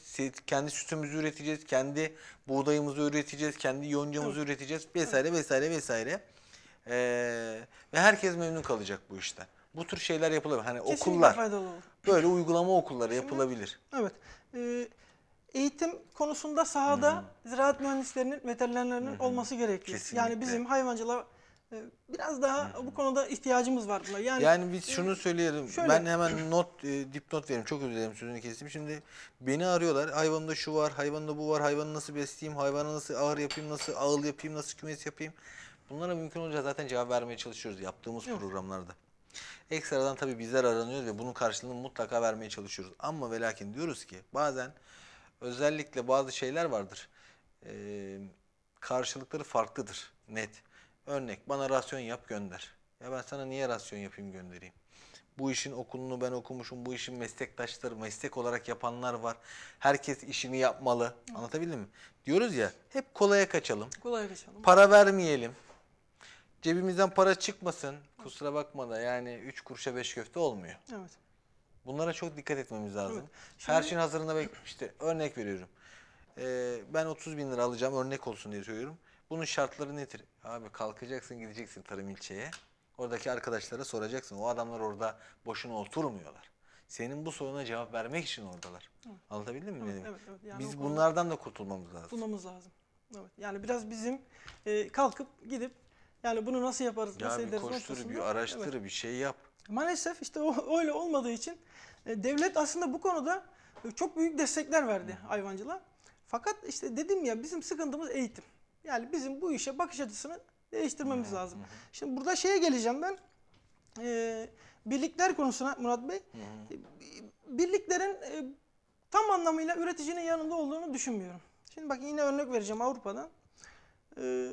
kendi sütümüzü üreteceğiz, kendi buğdayımızı üreteceğiz, kendi yoncamızı evet. üreteceğiz vesaire evet. vesaire vesaire. Ee, ve herkes memnun kalacak bu işten. Bu tür şeyler yapılabilir. Hani Kesinlikle okullar faydalı olur. böyle uygulama okulları yapılabilir. Evet. Ee, eğitim konusunda sahada hmm. ziraat mühendislerinin, veterinerlerinin olması gerekiyor. Kesinlikle. Yani bizim hayvancılar biraz daha bu konuda ihtiyacımız var buna. Yani, Yani biz şunu söyleyelim. şöyle. Ben hemen <clears throat> not e, dipnot vereyim. Çok özür dilerim sözünü kestim. Şimdi beni arıyorlar. Hayvanımda şu var, hayvanımda bu var. Hayvanı nasıl besleyeyim, hayvanı nasıl ağır yapayım, nasıl ağıl yapayım, nasıl kümes yapayım. Bunlara mümkün olunca zaten cevap vermeye çalışıyoruz yaptığımız Yok. programlarda. Ekstradan tabii bizler aranıyoruz ve bunun karşılığını mutlaka vermeye çalışıyoruz. Ama ve lakin diyoruz ki bazen özellikle bazı şeyler vardır. Ee, karşılıkları farklıdır net. Örnek bana rasyon yap gönder. Ya ben sana niye rasyon yapayım göndereyim? Bu işin okulunu ben okumuşum. Bu işin meslektaşları, meslek olarak yapanlar var. Herkes işini yapmalı. Anlatabildim mi? Diyoruz ya hep kolaya kaçalım. Kolaya kaçalım. Para vermeyelim. Cebimizden para çıkmasın. Kusura bakma da yani 3 kuruşa 5 köfte olmuyor. Evet. Bunlara çok dikkat etmemiz lazım. Evet. Şimdi... Her şeyin hazırında bekle. İşte örnek veriyorum. Ee, ben 30 bin lira alacağım örnek olsun diye söylüyorum. Bunun şartları nedir? Abi kalkacaksın gideceksin tarım ilçeye. Oradaki arkadaşlara soracaksın. O adamlar orada boşuna oturmuyorlar. Senin bu soruna cevap vermek için oradalar. Evet. Anlatabildim mi? Evet, evet, evet. Yani Biz bunlardan da kurtulmamız lazım. Kurtulmamız lazım. Evet. Yani biraz bizim e, kalkıp gidip yani bunu nasıl yaparız, ya nasıl bir ederiz? Koştur, bir araştır, evet. bir şey yap. Maalesef işte o, <laughs> öyle olmadığı için e, devlet aslında bu konuda e, çok büyük destekler verdi Hı. hayvancılığa. Fakat işte dedim ya bizim sıkıntımız eğitim. Yani bizim bu işe bakış açısını değiştirmemiz Hı. lazım. Hı. Şimdi burada şeye geleceğim ben. E, birlikler konusuna Murat Bey. Hı. E, birliklerin e, tam anlamıyla üreticinin yanında olduğunu düşünmüyorum. Şimdi bak yine örnek vereceğim Avrupa'dan. E,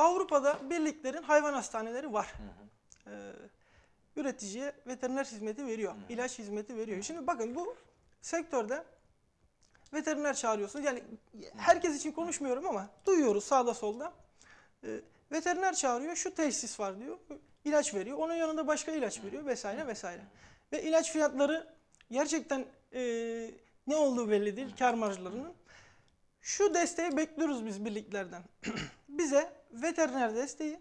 Avrupa'da birliklerin hayvan hastaneleri var. Hı hı. Ee, üreticiye veteriner hizmeti veriyor. Hı hı. ilaç hizmeti veriyor. Hı hı. Şimdi bakın bu sektörde veteriner çağırıyorsunuz. Yani herkes için konuşmuyorum ama duyuyoruz sağda solda. Ee, veteriner çağırıyor. Şu tesis var diyor. ilaç veriyor. Onun yanında başka ilaç veriyor vesaire vesaire. Ve ilaç fiyatları gerçekten e, ne olduğu belli değil kar marjlarının. Şu desteği bekliyoruz biz birliklerden. <clears throat> bize veteriner desteği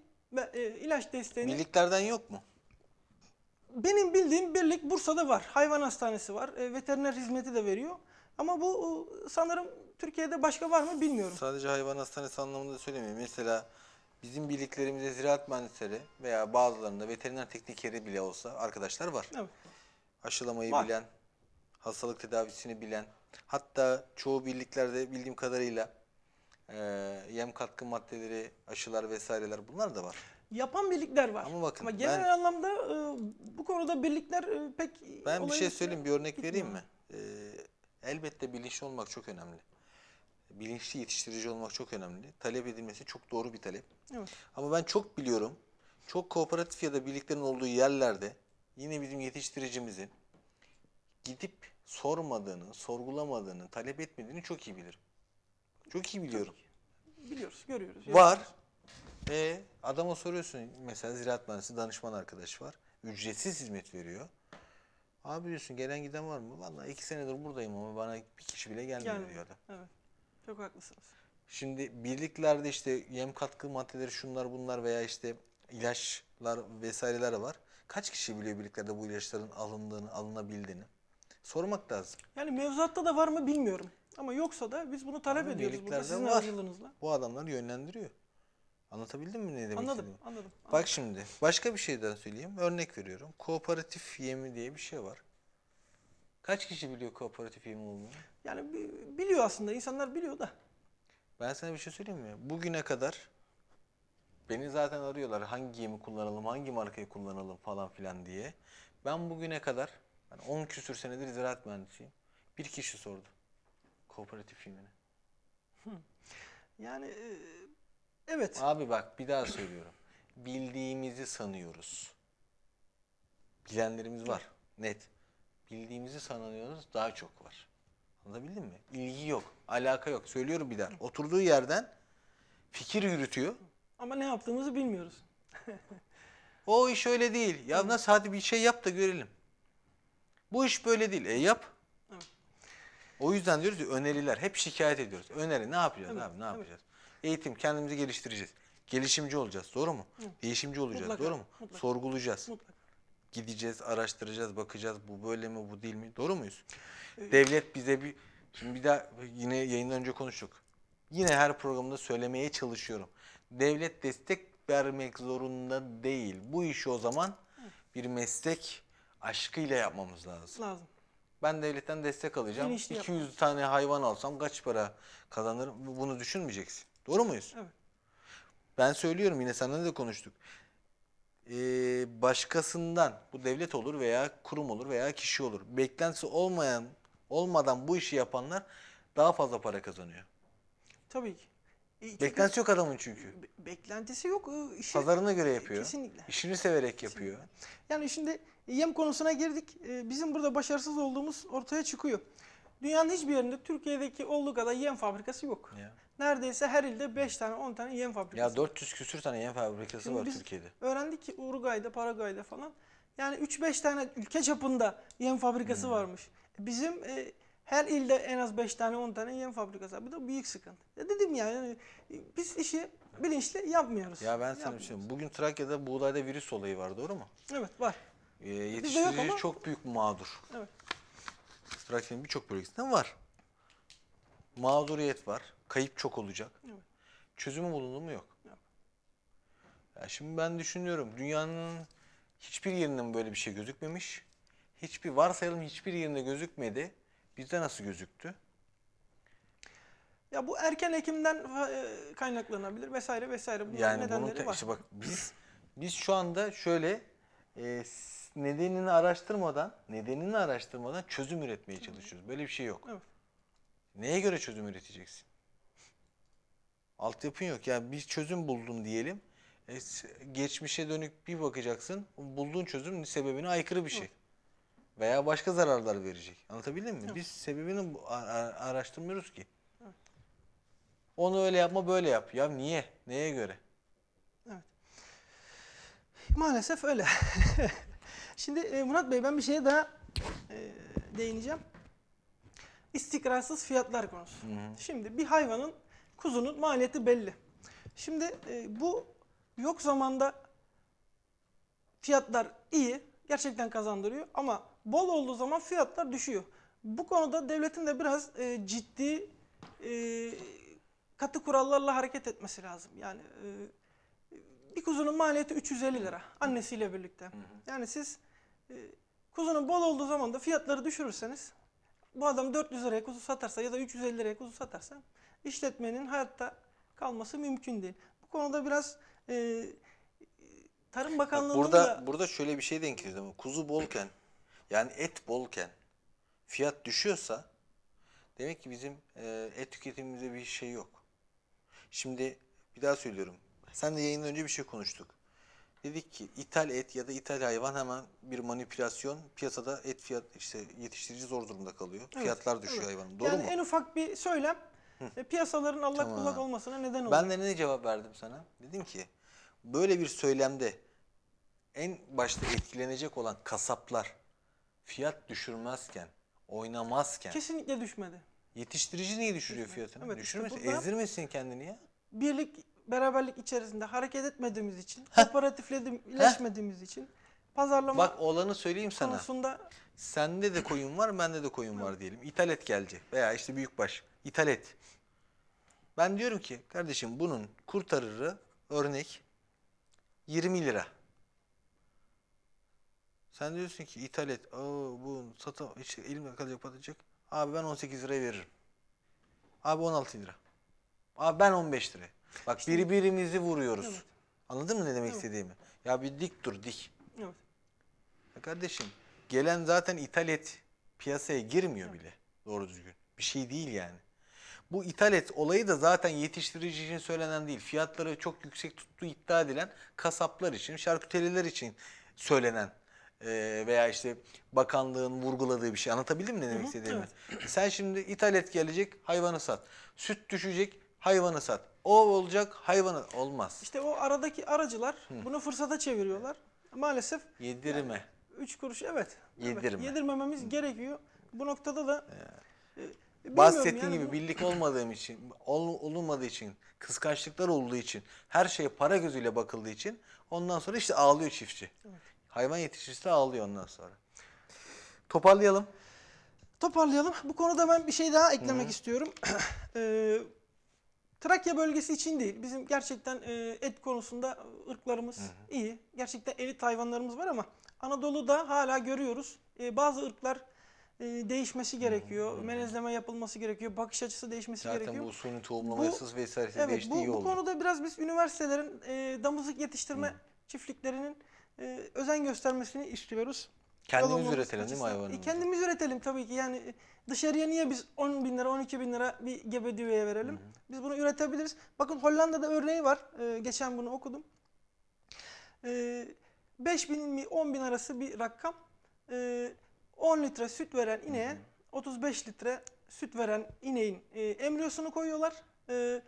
e, ilaç desteğini... Birliklerden yok mu? Benim bildiğim birlik Bursa'da var. Hayvan hastanesi var. E, veteriner hizmeti de veriyor. Ama bu e, sanırım Türkiye'de başka var mı bilmiyorum. Sadece hayvan hastanesi anlamında söylemiyorum. Mesela bizim birliklerimizde ziraat mühendisleri veya bazılarında veteriner teknikeri bile olsa arkadaşlar var. Evet. Aşılamayı Var. bilen, hastalık tedavisini bilen. Hatta çoğu birliklerde bildiğim kadarıyla e, yem katkı maddeleri, aşılar vesaireler bunlar da var. Yapan birlikler var. Ama bakın Ama genel ben, anlamda e, bu konuda birlikler e, pek Ben bir şey söyleyeyim, bir örnek gitmiyor. vereyim mi? E, elbette bilinçli olmak çok önemli. Bilinçli yetiştirici olmak çok önemli. Talep edilmesi çok doğru bir talep. Evet. Ama ben çok biliyorum. Çok kooperatif ya da birliklerin olduğu yerlerde yine bizim yetiştiricimizin gidip sormadığını, sorgulamadığını, talep etmediğini çok iyi bilirim. Çok iyi biliyorum. Biliyoruz, görüyoruz. Var. E, adama soruyorsun mesela ziraat mühendisi danışman arkadaş var. Ücretsiz hizmet veriyor. Abi diyorsun gelen giden var mı? Vallahi iki senedir buradayım ama bana bir kişi bile gelmiyor Gelmiyor. diyor adam. Evet. Çok haklısınız. Şimdi birliklerde işte yem katkı maddeleri şunlar bunlar veya işte ilaçlar vesaireler var. Kaç kişi biliyor birliklerde bu ilaçların alındığını, alınabildiğini? sormak lazım. Yani mevzuatta da var mı bilmiyorum. Ama yoksa da biz bunu talep Ama ediyoruz burada sizin var. Bu adamları yönlendiriyor. Anlatabildim mi ne demek anladım, istediğimi? Anladım, anladım. Bak şimdi başka bir şeyden söyleyeyim. Örnek veriyorum. Kooperatif yemi diye bir şey var. Kaç kişi biliyor kooperatif yemi olduğunu? Yani biliyor aslında. insanlar biliyor da. Ben sana bir şey söyleyeyim mi? Bugüne kadar beni zaten arıyorlar. Hangi yemi kullanalım, hangi markayı kullanalım falan filan diye. Ben bugüne kadar ben 10 küsür senedir ziraat mühendisiyim. Bir kişi sordu. Kooperatif filmini. Hmm. yani e, evet. Abi bak bir daha söylüyorum. Bildiğimizi sanıyoruz. Bilenlerimiz var. Net. Bildiğimizi sanıyoruz. Daha çok var. Anlatabildim mi? İlgi yok. Alaka yok. Söylüyorum bir daha. Oturduğu yerden fikir yürütüyor. Ama ne yaptığımızı bilmiyoruz. o iş öyle değil. Ya nasıl hadi bir şey yap da görelim. Bu iş böyle değil. E yap. O yüzden diyoruz ya öneriler. Hep şikayet ediyoruz. Öneri ne yapacağız abi ne yapacağız? Eğitim kendimizi geliştireceğiz. Gelişimci olacağız doğru mu? Evet. Değişimci olacağız mutlaka, doğru mu? Mutlaka. Sorgulayacağız. Mutlaka. Gideceğiz, araştıracağız, bakacağız. Bu böyle mi, bu değil mi? Doğru muyuz? Evet. Devlet bize bir... Şimdi bir daha yine yayından önce konuştuk. Yine her programda söylemeye çalışıyorum. Devlet destek vermek zorunda değil. Bu işi o zaman bir meslek aşkıyla yapmamız lazım. Lazım. Ben devletten destek alacağım. Bilinçli 200 yapmamız. tane hayvan alsam kaç para kazanırım? Bunu düşünmeyeceksin. Doğru muyuz? Evet. Ben söylüyorum yine seninle de konuştuk. Ee, başkasından bu devlet olur veya kurum olur veya kişi olur. Beklentisi olmayan olmadan bu işi yapanlar daha fazla para kazanıyor. Tabii ki. E, beklentisi yok adamın çünkü. Be beklentisi yok. E, işi, Pazarına göre yapıyor. Kesinlikle. İşini severek kesinlikle. yapıyor. Yani şimdi yem konusuna girdik. Ee, bizim burada başarısız olduğumuz ortaya çıkıyor. Dünyanın hiçbir yerinde Türkiye'deki olduğu kadar yem fabrikası yok. Ya. Neredeyse her ilde 5 tane 10 tane yem fabrikası. Ya 400 küsür tane yem fabrikası Şimdi var biz Türkiye'de. Öğrendik ki Uruguay'da, Paraguay'da falan yani 3-5 tane ülke çapında yem fabrikası hmm. varmış. Bizim e, her ilde en az 5 tane 10 tane yem fabrikası var. Bu da büyük sıkıntı. Ya dedim ya yani e, biz işi bilinçli yapmıyoruz. Ya ben sana bir şey Bugün Trakya'da buğdayda virüs olayı var doğru mu? Evet var. Ee, yetiştirici çok büyük mağdur. Evet. Trakya'nın birçok bölgesinde var. Mağduriyet var. Kayıp çok olacak. Evet. Çözümü bulundu mu yok. Yok. Yani şimdi ben düşünüyorum dünyanın hiçbir yerinden böyle bir şey gözükmemiş. Hiçbir varsayalım hiçbir yerinde gözükmedi. Bizde nasıl gözüktü? Ya bu erken ekimden e, kaynaklanabilir vesaire vesaire. Bunun yani nedenleri bunun var. Işte bak biz biz şu anda şöyle e, nedenini araştırmadan, nedenini araştırmadan çözüm üretmeye çalışıyoruz. Böyle bir şey yok. Evet. Neye göre çözüm üreteceksin? Altyapın yok. Yani bir çözüm buldum diyelim. E, geçmişe dönük bir bakacaksın. Bulduğun çözümün sebebine aykırı bir şey. Evet. Veya başka zararlar verecek. Anlatabildim mi? Evet. Biz sebebini araştırmıyoruz ki. Evet. Onu öyle yapma böyle yap. Ya niye? Neye göre? Evet. Maalesef öyle. <laughs> Şimdi e, Murat Bey ben bir şeye daha e, değineceğim. İstikrarsız fiyatlar konusu. Hı hı. Şimdi bir hayvanın kuzunun maliyeti belli. Şimdi e, bu yok zamanda fiyatlar iyi, gerçekten kazandırıyor ama bol olduğu zaman fiyatlar düşüyor. Bu konuda devletin de biraz e, ciddi e, katı kurallarla hareket etmesi lazım. Yani e, bir kuzunun maliyeti 350 lira annesiyle birlikte. Yani siz ee, kuzunun bol olduğu zaman da fiyatları düşürürseniz bu adam 400 liraya kuzu satarsa ya da 350 liraya kuzu satarsa işletmenin hayatta kalması mümkün değil. Bu konuda biraz e, Tarım Bakanlığı'nın burada, da... Burada şöyle bir şey denk geliyor. Kuzu bolken yani et bolken fiyat düşüyorsa demek ki bizim e, et tüketimimizde bir şey yok. Şimdi bir daha söylüyorum. Sen de yayından önce bir şey konuştuk. Dedik ki ithal et ya da ithal hayvan hemen bir manipülasyon piyasada et fiyat işte yetiştirici zor durumda kalıyor. Evet, Fiyatlar düşüyor evet. hayvanın. Doğru yani mu? en ufak bir söylem Hı. E, piyasaların allak tamam. bullak olmasına neden oluyor Ben de ne cevap verdim sana? Dedim ki böyle bir söylemde en başta etkilenecek olan kasaplar fiyat düşürmezken, oynamazken. Kesinlikle düşmedi. Yetiştirici niye düşürüyor fiyatını? Evet, Düşürmesin, işte ezdirmesin kendini ya. Birlik beraberlik içerisinde hareket etmediğimiz için, kooperatifleşmediğimiz için pazarlama Bak olanı söyleyeyim sana. konusunda Sende de koyun var, bende de koyun var diyelim. İthal et gelecek veya işte büyükbaş ithal et. Ben diyorum ki kardeşim bunun kurtarırı örnek 20 lira. Sen diyorsun ki ithal et. Aa, bu sata işte elimde kalacak patlayacak. Abi ben 18 lira veririm. Abi 16 lira. Abi ben 15 lira. Bak işte, birbirimizi vuruyoruz. Evet. Anladın mı ne demek evet. istediğimi? Ya bir dik dur dik. Evet. Ya kardeşim gelen zaten ithal et piyasaya girmiyor evet. bile doğru düzgün. Bir şey değil yani. Bu ithal et olayı da zaten yetiştirici için söylenen değil. Fiyatları çok yüksek tuttuğu iddia edilen kasaplar için, şarküteriler için söylenen veya işte bakanlığın vurguladığı bir şey. Anlatabildim mi ne demek istediğimi? Evet. Sen şimdi ithal et gelecek, hayvanı sat. Süt düşecek, hayvanı sat. O olacak hayvanı olmaz. İşte o aradaki aracılar Hı. bunu fırsata çeviriyorlar. Maalesef. Yedirme. Yani, üç kuruş evet. Yedirme. Evet, yedirmememiz Hı. gerekiyor. Bu noktada da. E, Bahsettiğim yani. gibi bu... birlik olmadığım için, ol, olunmadığı için, kıskançlıklar olduğu için, her şeye para gözüyle bakıldığı için ondan sonra işte ağlıyor çiftçi. Evet. Hayvan de ağlıyor ondan sonra. Toparlayalım. Toparlayalım. Bu konuda ben bir şey daha eklemek Hı. istiyorum. <clears throat> ee, Trakya bölgesi için değil. Bizim gerçekten e, et konusunda ırklarımız hı hı. iyi. Gerçekten elit hayvanlarımız var ama Anadolu'da hala görüyoruz. E, bazı ırklar e, değişmesi gerekiyor. Hı hı. Menezleme yapılması gerekiyor. Bakış açısı değişmesi Zaten gerekiyor. Zaten bu suni tohumlamasız vesaire evet, değiştiği bu, iyi oldu. Bu konuda biraz biz üniversitelerin e, damızlık yetiştirme hı. çiftliklerinin e, özen göstermesini istiyoruz. Kendimiz Yalan üretelim değil mi hayvanımızı? E, kendimiz üretelim tabii ki. Yani e, dışarıya niye biz 10 bin lira, 12 bin lira bir gebe düveye verelim? Hı -hı. Biz bunu üretebiliriz. Bakın Hollanda'da örneği var. Ee, geçen bunu okudum. Ee, 5 bin mi 10 bin arası bir rakam. Ee, 10 litre süt veren ineğe Hı -hı. 35 litre süt veren ineğin e, embriyosunu koyuyorlar. Ee,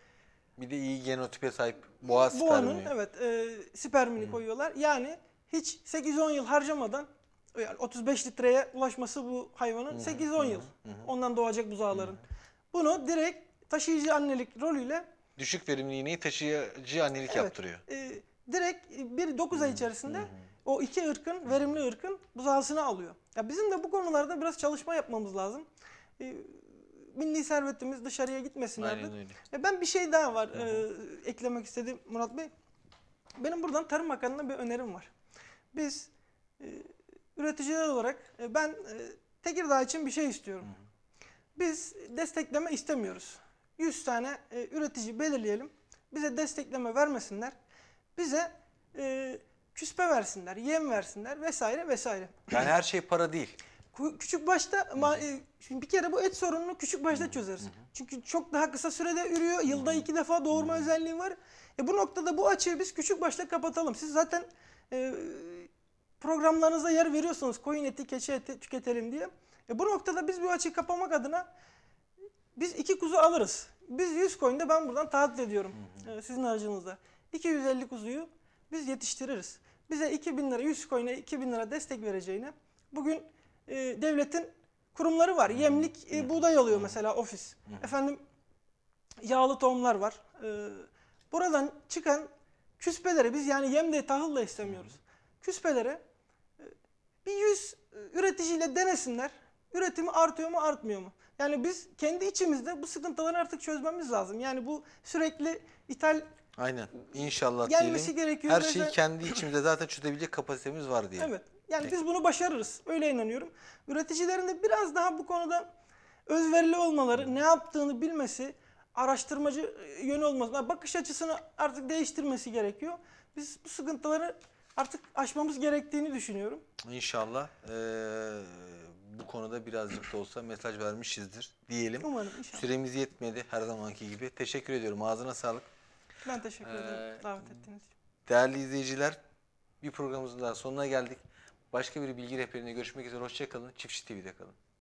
bir de iyi genotipe sahip boğa spermi. Boğanın evet e, spermini Hı -hı. koyuyorlar. Yani hiç 8-10 yıl harcamadan yani 35 litreye ulaşması bu hayvanın 8-10 yıl. Ondan doğacak buzağların. Bunu direkt taşıyıcı annelik rolüyle düşük verimli verimliliğini taşıyıcı annelik evet, yaptırıyor. E, direkt bir 9 ay içerisinde o iki ırkın, verimli ırkın buzağısını alıyor. Ya bizim de bu konularda biraz çalışma yapmamız lazım. E, milli servetimiz dışarıya gitmesinlerdi. E, ben bir şey daha var e, eklemek istedim Murat Bey. Benim buradan Tarım Bakanlığı'na bir önerim var. Biz e, üreticiler olarak e, ben e, Tekirdağ için bir şey istiyorum. Biz destekleme istemiyoruz. 100 tane e, üretici belirleyelim. Bize destekleme vermesinler. Bize e, küspe versinler, yem versinler vesaire vesaire. Yani her şey para değil. <laughs> Küçük başta bir kere bu et sorununu küçük başta çözeriz. Çünkü çok daha kısa sürede ürüyor. Yılda iki defa doğurma özelliği var. E bu noktada bu açığı biz küçük başta kapatalım. Siz zaten programlarınıza yer veriyorsunuz. koyun eti, keçi eti tüketelim diye. E bu noktada biz bu açığı kapamak adına biz iki kuzu alırız. Biz 100 koyun coin'de ben buradan taahhüt ediyorum hı hı. sizin harcınızda. 250 kuzuyu biz yetiştiririz. Bize 2000 lira 100 coin'e 2000 lira destek vereceğine bugün e, devletin kurumları var. Yemlik e, buğday alıyor mesela ofis. Efendim yağlı tohumlar var. E, buradan çıkan küspeleri biz yani yem de tahıl da istemiyoruz. Küspelere bir 100 e, üreticiyle denesinler. Üretimi artıyor mu artmıyor mu? Yani biz kendi içimizde bu sıkıntıları artık çözmemiz lazım. Yani bu sürekli ithal Aynen. İnşallah gelmesi diyelim. gerekiyor. Her şeyi kendi içimizde zaten çözebilecek kapasitemiz var diye. Evet. Yani Peki. biz bunu başarırız. Öyle inanıyorum. Üreticilerin de biraz daha bu konuda özverili olmaları, ne yaptığını bilmesi, araştırmacı e, yönü olması, bakış açısını artık değiştirmesi gerekiyor. Biz bu sıkıntıları artık aşmamız gerektiğini düşünüyorum. İnşallah e, bu konuda birazcık da olsa mesaj vermişizdir diyelim. Umarım inşallah. Süremiz yetmedi her zamanki gibi. Teşekkür ediyorum. Ağzına sağlık. Ben teşekkür ederim davet ettiğiniz için. Değerli izleyiciler bir programımızın daha sonuna geldik. Başka bir bilgi rehberinde görüşmek üzere. Hoşçakalın. Çiftçi TV'de kalın.